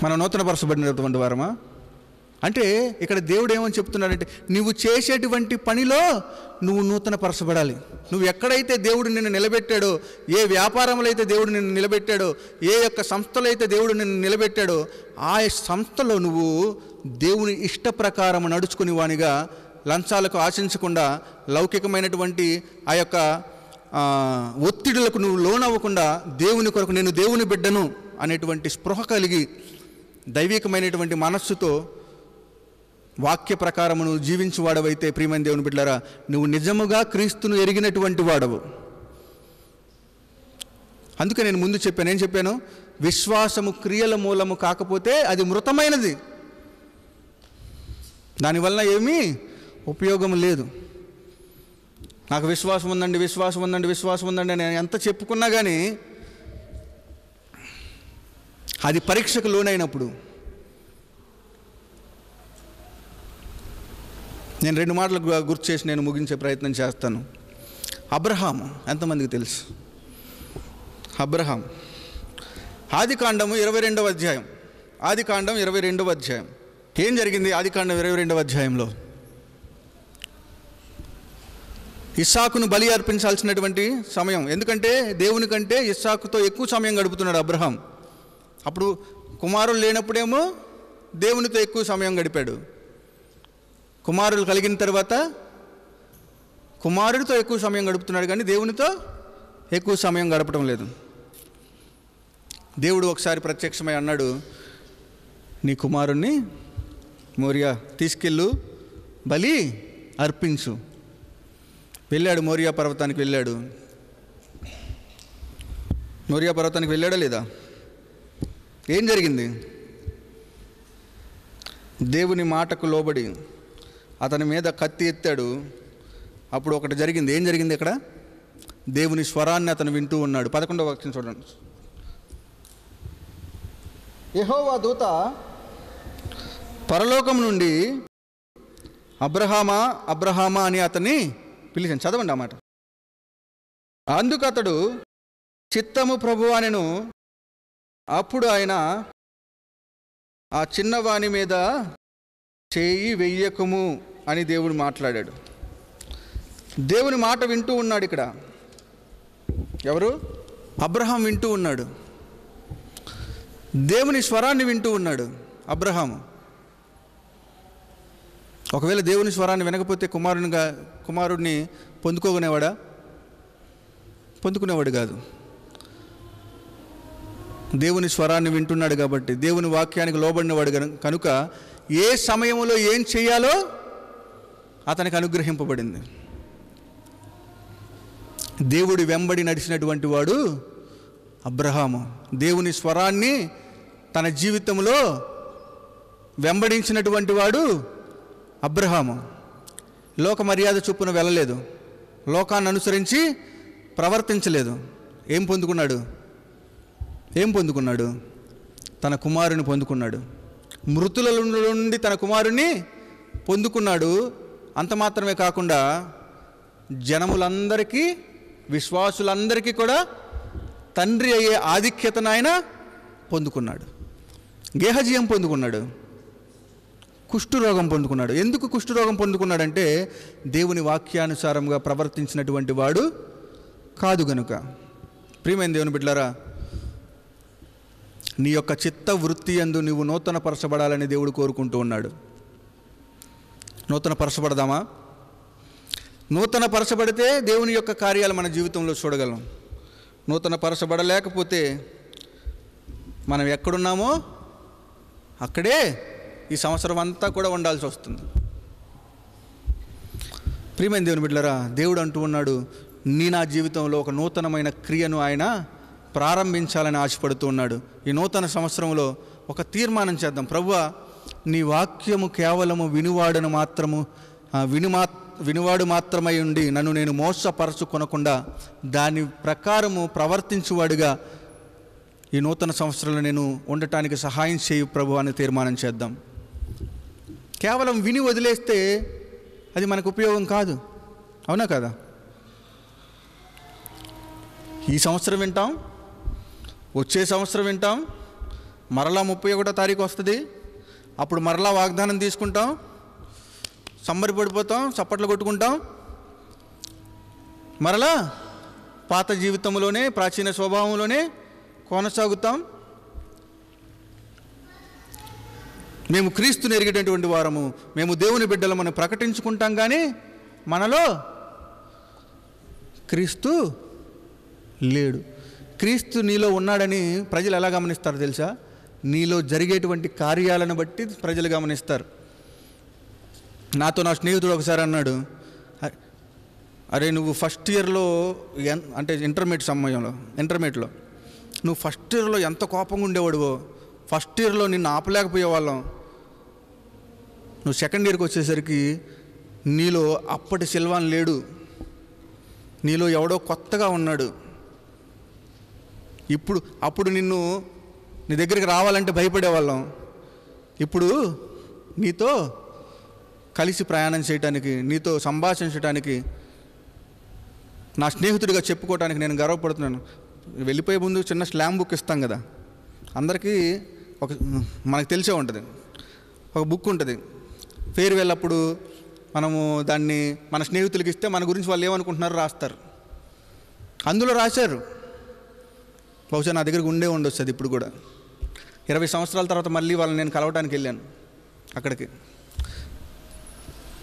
మన నూతన పరచబడినటువంటి వారమా అంటే ఇక్కడ దేవుడు ఏమని చెప్తున్నాడంటే నువ్వు చేసేటువంటి పనిలో నువ్వు నూతన పరచబడాలి నువ్వు ఎక్కడైతే దేవుడు నిన్ను నిలబెట్టాడో ఏ వ్యాపారంలో అయితే దేవుడు నిన్ను నిలబెట్టాడో ఏ యొక్క సంస్థలో అయితే దేవుడు నిన్ను నిలబెట్టాడో ఆ సంస్థలో నువ్వు దేవుని ఇష్ట ప్రకారం నడుచుకుని వానిగా లంచాలకు ఆశించకుండా లౌకికమైనటువంటి ఆ యొక్క ఒత్తిడులకు నువ్వు లోనవ్వకుండా దేవుని కొరకు నేను దేవుని బిడ్డను అనేటువంటి స్పృహ కలిగి దైవికమైనటువంటి మనస్సుతో వాక్య ప్రకారము నువ్వు జీవించువాడవైతే ప్రియమైన దేవుని బిడ్డలారా నువ్వు నిజముగా క్రీస్తును ఎరిగినటువంటి వాడవు అందుకే నేను ముందు చెప్పాను ఏం చెప్పాను విశ్వాసము క్రియల మూలము కాకపోతే అది మృతమైనది దానివల్ల ఏమీ ఉపయోగం లేదు నాకు విశ్వాసం ఉందండి విశ్వాసం ఉందండి విశ్వాసం ఉందండి నేను ఎంత చెప్పుకున్నా కానీ అది పరీక్షకు లోనైనప్పుడు నేను రెండు మాటలు గుర్తు చేసి నేను ముగించే ప్రయత్నం చేస్తాను అబ్రహాం ఎంతమందికి తెలుసు అబ్రహాం ఆది కాండము ఇరవై రెండవ అధ్యాయం ఆది కాండం ఇరవై రెండవ అధ్యాయం ఏం జరిగింది ఆదికాండ ఇరవై రెండవ అధ్యాయంలో ఇస్సాకును బలి అర్పించాల్సినటువంటి సమయం ఎందుకంటే దేవుని కంటే ఇస్సాకుతో ఎక్కువ సమయం గడుపుతున్నాడు అబ్రహాం అప్పుడు కుమారులు లేనప్పుడేమో దేవునితో ఎక్కువ సమయం గడిపాడు కుమారులు కలిగిన తర్వాత కుమారుడితో ఎక్కువ సమయం గడుపుతున్నాడు కానీ దేవునితో ఎక్కువ సమయం గడపడం లేదు దేవుడు ఒకసారి ప్రత్యక్షమై అన్నాడు నీ కుమారుణ్ణి మౌర్య తీసుకెళ్ళు బలి అర్పించు వెళ్ళాడు మౌర్య పర్వతానికి వెళ్ళాడు మౌర్య పర్వతానికి వెళ్ళాడా లేదా ఏం జరిగింది దేవుని మాటకు లోబడి అతని మీద కత్తి ఎత్తాడు అప్పుడు ఒకటి జరిగింది ఏం జరిగింది ఇక్కడ దేవుని స్వరాన్ని అతను వింటూ ఉన్నాడు పదకొండవ వచ్చిన చూడండి యహోవా దూత పరలోకం నుండి అబ్రహామా అబ్రహామా అని అతన్ని పిలిచాను చదవండి అన్నమాట అందుకు అతడు చిత్తము ప్రభు అనిను అప్పుడు ఆయన ఆ చిన్నవాణి మీద చేయి వెయ్యకుము అని దేవుడు మాట్లాడాడు దేవుని మాట వింటూ ఉన్నాడు ఇక్కడ ఎవరు అబ్రహాం వింటూ ఉన్నాడు దేవుని స్వరాన్ని వింటూ ఉన్నాడు అబ్రహాము ఒకవేళ దేవుని స్వరాన్ని వినకపోతే కుమారునిగా కుమారుడిని పొందుకోగనేవాడా పొందుకునేవాడు కాదు దేవుని స్వరాన్ని వింటున్నాడు కాబట్టి దేవుని వాక్యానికి లోబడినవాడు కనుక ఏ సమయంలో ఏం చేయాలో అతనికి అనుగ్రహింపబడింది దేవుడి వెంబడి నడిచినటువంటి వాడు అబ్రహాము దేవుని స్వరాన్ని తన జీవితంలో వెంబడించినటువంటి వాడు అబ్రహాము లోక మర్యాద చొప్పున వెళ్ళలేదు లోకాన్ని అనుసరించి ప్రవర్తించలేదు ఏం పొందుకున్నాడు ఏం పొందుకున్నాడు తన కుమారుని పొందుకున్నాడు మృతుల నుండి తన కుమారుని పొందుకున్నాడు అంత మాత్రమే కాకుండా జనములందరికీ విశ్వాసులందరికీ కూడా తండ్రి అయ్యే ఆధిక్యతను ఆయన పొందుకున్నాడు గేహజీయం పొందుకున్నాడు కుష్ఠురోగం పొందుకున్నాడు ఎందుకు కుష్ఠురోగం పొందుకున్నాడంటే దేవుని వాక్యానుసారంగా ప్రవర్తించినటువంటి వాడు కాదు గనుక ప్రియమైన దేవుని బిడ్లారా నీ యొక్క చిత్త వృత్తి అందు నువ్వు నూతన పరచబడాలని దేవుడు కోరుకుంటూ ఉన్నాడు నూతన పరచబడదామా నూతన పరచబడితే దేవుని యొక్క కార్యాలు మన జీవితంలో చూడగలం నూతన పరచబడలేకపోతే మనం ఎక్కడున్నామో అక్కడే ఈ సంవత్సరం అంతా కూడా ఉండాల్సి వస్తుంది ప్రియమైన దేవుని బిడ్డలరా దేవుడు అంటూ ఉన్నాడు నీ నా జీవితంలో ఒక నూతనమైన క్రియను ఆయన ప్రారంభించాలని ఆశపడుతూ ఉన్నాడు ఈ నూతన సంవత్సరంలో ఒక తీర్మానం చేద్దాం ప్రభు నీ వాక్యము కేవలము వినువాడను మాత్రము వినుమా వినువాడు మాత్రమై ఉండి నన్ను నేను మోసపరచుకొనకుండా దాని ప్రకారము ప్రవర్తించువాడుగా ఈ నూతన సంవత్సరంలో నేను ఉండటానికి సహాయం చేయు ప్రభు అని తీర్మానం చేద్దాం కేవలం విని వదిలేస్తే అది మనకు ఉపయోగం కాదు అవునా కదా ఈ సంవత్సరం వింటాం వచ్చే సంవత్సరం వింటాం మరలా ముప్పై ఒకటో తారీఖు వస్తుంది అప్పుడు మరలా వాగ్దానం తీసుకుంటాం సంబరి పడిపోతాం చప్పట్లు కొట్టుకుంటాం మరలా పాత జీవితంలోనే ప్రాచీన స్వభావంలోనే కొనసాగుతాం మేము క్రీస్తుని ఎరిగేటటువంటి వారము మేము దేవుని బిడ్డలు మనం ప్రకటించుకుంటాం కానీ మనలో క్రీస్తు లేడు క్రీస్తు నీలో ఉన్నాడని ప్రజలు ఎలా గమనిస్తారు తెలుసా నీలో జరిగేటువంటి కార్యాలను బట్టి ప్రజలు గమనిస్తారు నాతో నా స్నేహితుడు ఒకసారి అన్నాడు అరే నువ్వు ఫస్ట్ ఇయర్లో అంటే ఇంటర్మీడియట్ సమయంలో ఇంటర్మీడియట్లో నువ్వు ఫస్ట్ ఇయర్లో ఎంత కోపంగా ఉండేవాడువో ఫస్ట్ ఇయర్లో నిన్ను ఆపలేకపోయేవాళ్ళం నువ్వు సెకండ్ ఇయర్కి వచ్చేసరికి నీలో అప్పటి సిల్వాన్ లేడు నీలో ఎవడో కొత్తగా ఉన్నాడు ఇప్పుడు అప్పుడు నిన్ను నీ దగ్గరికి రావాలంటే భయపడేవాళ్ళం ఇప్పుడు నీతో కలిసి ప్రయాణం చేయటానికి నీతో సంభాషించడానికి నా స్నేహితుడిగా చెప్పుకోవటానికి నేను గర్వపడుతున్నాను వెళ్ళిపోయే ముందు చిన్న స్లామ్ బుక్ ఇస్తాం కదా అందరికీ ఒక మనకు తెలిసే ఉంటుంది ఒక బుక్ ఉంటుంది ఫేర్వెల్ అప్పుడు మనము దాన్ని మన స్నేహితులకి ఇస్తే మన గురించి వాళ్ళు ఏమనుకుంటున్నారో రాస్తారు అందులో రాశారు బహుశా నా దగ్గరకు ఉండే ఉండొచ్చు అది ఇప్పుడు కూడా ఇరవై సంవత్సరాల తర్వాత మళ్ళీ వాళ్ళని నేను కలవటానికి వెళ్ళాను అక్కడికి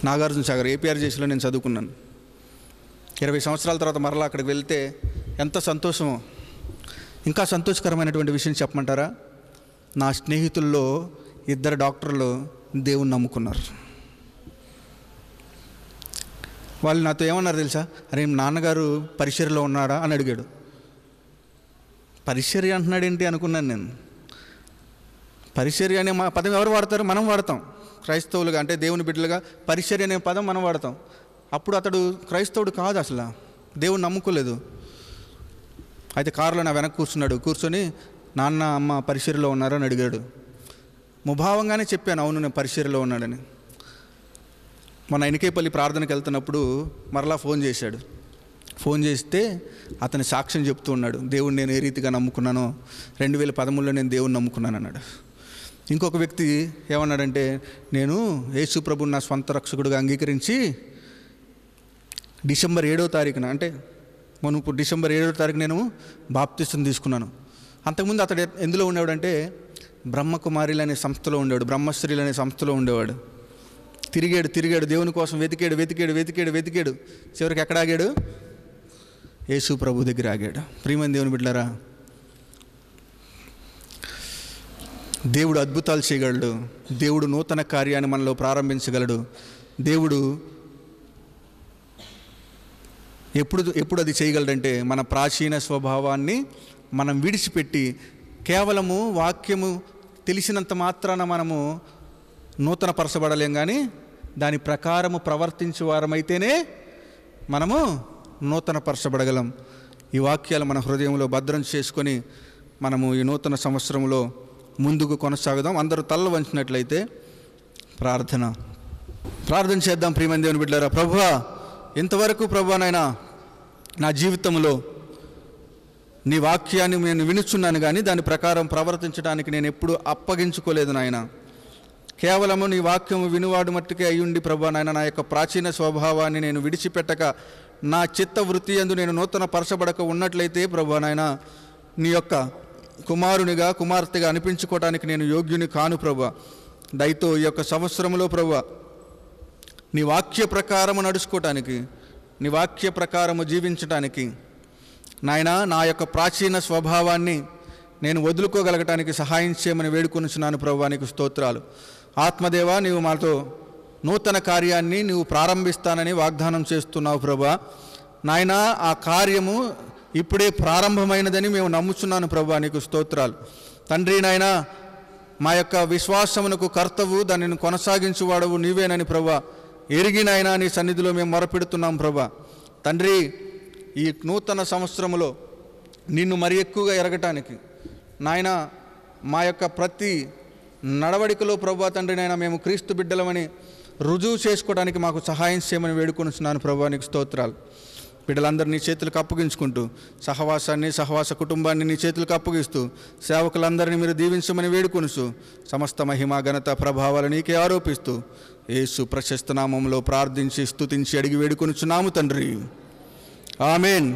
నాగార్జున సాగర్ ఏపీఆర్ జేసీలో నేను చదువుకున్నాను ఇరవై సంవత్సరాల తర్వాత మరలా అక్కడికి వెళ్తే ఎంత సంతోషమో ఇంకా సంతోషకరమైనటువంటి విషయం చెప్పమంటారా నా స్నేహితుల్లో ఇద్దరు డాక్టర్లు దేవుణ్ణి నమ్ముకున్నారు వాళ్ళు నాతో ఏమన్నారు తెలుసా అరే నాన్నగారు పరిచర్లో ఉన్నాడా అని అడిగాడు పరిచర్య ఏంటి అనుకున్నాను నేను పరిచర్య అనే మా పదం ఎవరు వాడతారు మనం వాడతాం క్రైస్తవులుగా అంటే దేవుని బిడ్డలుగా పరిచర్య అనే పదం మనం వాడతాం అప్పుడు అతడు క్రైస్తవుడు కాదు అసలు దేవుని నమ్ముకోలేదు అయితే కారులో నా వెనక్కి కూర్చున్నాడు కూర్చొని నాన్న అమ్మ పరిచర్లో ఉన్నారని అడిగాడు ముభావంగానే చెప్పాను అవును నేను పరిచర్లో ఉన్నాడని మన ఎనికేపల్లి ప్రార్థనకు వెళ్తున్నప్పుడు మరలా ఫోన్ చేశాడు ఫోన్ చేస్తే అతని సాక్ష్యం చెప్తూ ఉన్నాడు దేవుడు నేను ఏ రీతిగా నమ్ముకున్నానో రెండు వేల పదమూడులో నేను దేవుడిని నమ్ముకున్నాను అన్నాడు ఇంకొక వ్యక్తి ఏమన్నాడంటే నేను యేసు ప్రభు నా స్వంత రక్షకుడిగా అంగీకరించి డిసెంబర్ ఏడో తారీఖున అంటే మనం ఇప్పుడు డిసెంబర్ ఏడో తారీఖు నేను బాప్తిస్తం తీసుకున్నాను అంతకుముందు అతడు ఎందులో ఉండేవాడంటే బ్రహ్మకుమారిలు అనే సంస్థలో ఉండేవాడు బ్రహ్మశ్రీలు అనే సంస్థలో ఉండేవాడు తిరిగాడు తిరిగాడు దేవుని కోసం వెతికాడు వెతికాడు వెతికాడు వెతికాడు చివరికి ఎక్కడ ఆగాడు యేసు ప్రభు దగ్గర ఆగాడు ప్రియమని దేవుని బిడ్డారా దేవుడు అద్భుతాలు చేయగలడు దేవుడు నూతన కార్యాన్ని మనలో ప్రారంభించగలడు దేవుడు ఎప్పుడు ఎప్పుడు అది చేయగలడంటే మన ప్రాచీన స్వభావాన్ని మనం విడిచిపెట్టి కేవలము వాక్యము తెలిసినంత మాత్రాన మనము నూతన పరచబడలేం కానీ దాని ప్రకారము ప్రవర్తించే వారమైతేనే మనము నూతన పరచబడగలం ఈ వాక్యాలు మన హృదయంలో భద్రం చేసుకొని మనము ఈ నూతన సంవత్సరంలో ముందుకు కొనసాగుదాం అందరూ తల్ల వంచినట్లయితే ప్రార్థన ప్రార్థన చేద్దాం ప్రియమని దేవుని బిడ్డారా ప్రభు ఇంతవరకు ప్రభువానైనా నా జీవితంలో నీ వాక్యాన్ని నేను వినుచున్నాను కానీ దాని ప్రకారం ప్రవర్తించడానికి నేను ఎప్పుడూ అప్పగించుకోలేదు నాయనా కేవలము నీ వాక్యము వినువాడు మట్టుకే అయ్యుండి ప్రభా నాయన నా యొక్క ప్రాచీన స్వభావాన్ని నేను విడిచిపెట్టక నా చిత్త వృత్తి అందు నేను నూతన పరచబడక ఉన్నట్లయితే ప్రభా నాయన నీ యొక్క కుమారునిగా కుమార్తెగా అనిపించుకోవటానికి నేను యోగ్యుని కాను ప్రభా దయతో ఈ యొక్క సంవత్సరంలో ప్రభా నీ వాక్య ప్రకారము నడుచుకోవటానికి నీ వాక్య ప్రకారము జీవించటానికి నాయన నా యొక్క ప్రాచీన స్వభావాన్ని నేను వదులుకోగలగటానికి సహాయం చేయమని వేడుకొనిచున్నాను ప్రభు నీకు స్తోత్రాలు ఆత్మదేవ నీవు మాతో నూతన కార్యాన్ని నీవు ప్రారంభిస్తానని వాగ్దానం చేస్తున్నావు ప్రభా నాయన ఆ కార్యము ఇప్పుడే ప్రారంభమైనదని మేము నమ్ముచున్నాను ప్రభా నీకు స్తోత్రాలు తండ్రి నాయన మా యొక్క విశ్వాసమునకు కర్తవు దానిని కొనసాగించువాడవు నీవేనని ప్రభా ఎరిగినైనా నీ సన్నిధిలో మేము మొరపెడుతున్నాం ప్రభా తండ్రి ఈ నూతన సంవత్సరంలో నిన్ను మరి ఎక్కువగా ఎరగటానికి నాయన మా యొక్క ప్రతి నడవడికలో ప్రభా తండ్రినైనా మేము క్రీస్తు బిడ్డలమని రుజువు చేసుకోవడానికి మాకు సహాయం చేయమని వేడుకొనిస్తున్నాను ప్రభా నీకు స్తోత్రాలు బిడ్డలందరినీ చేతులకు అప్పగించుకుంటూ సహవాసాన్ని సహవాస కుటుంబాన్ని నీ చేతులకు అప్పగిస్తూ సేవకులందరినీ మీరు దీవించమని వేడుకొనుసు సమస్త మహిమ ఘనత ప్రభావాలు నీకే ఆరోపిస్తూ యేసు ప్రశస్త నామంలో ప్రార్థించి స్తుతించి అడిగి వేడుకొనుచున్నాము తండ్రి ఆమెన్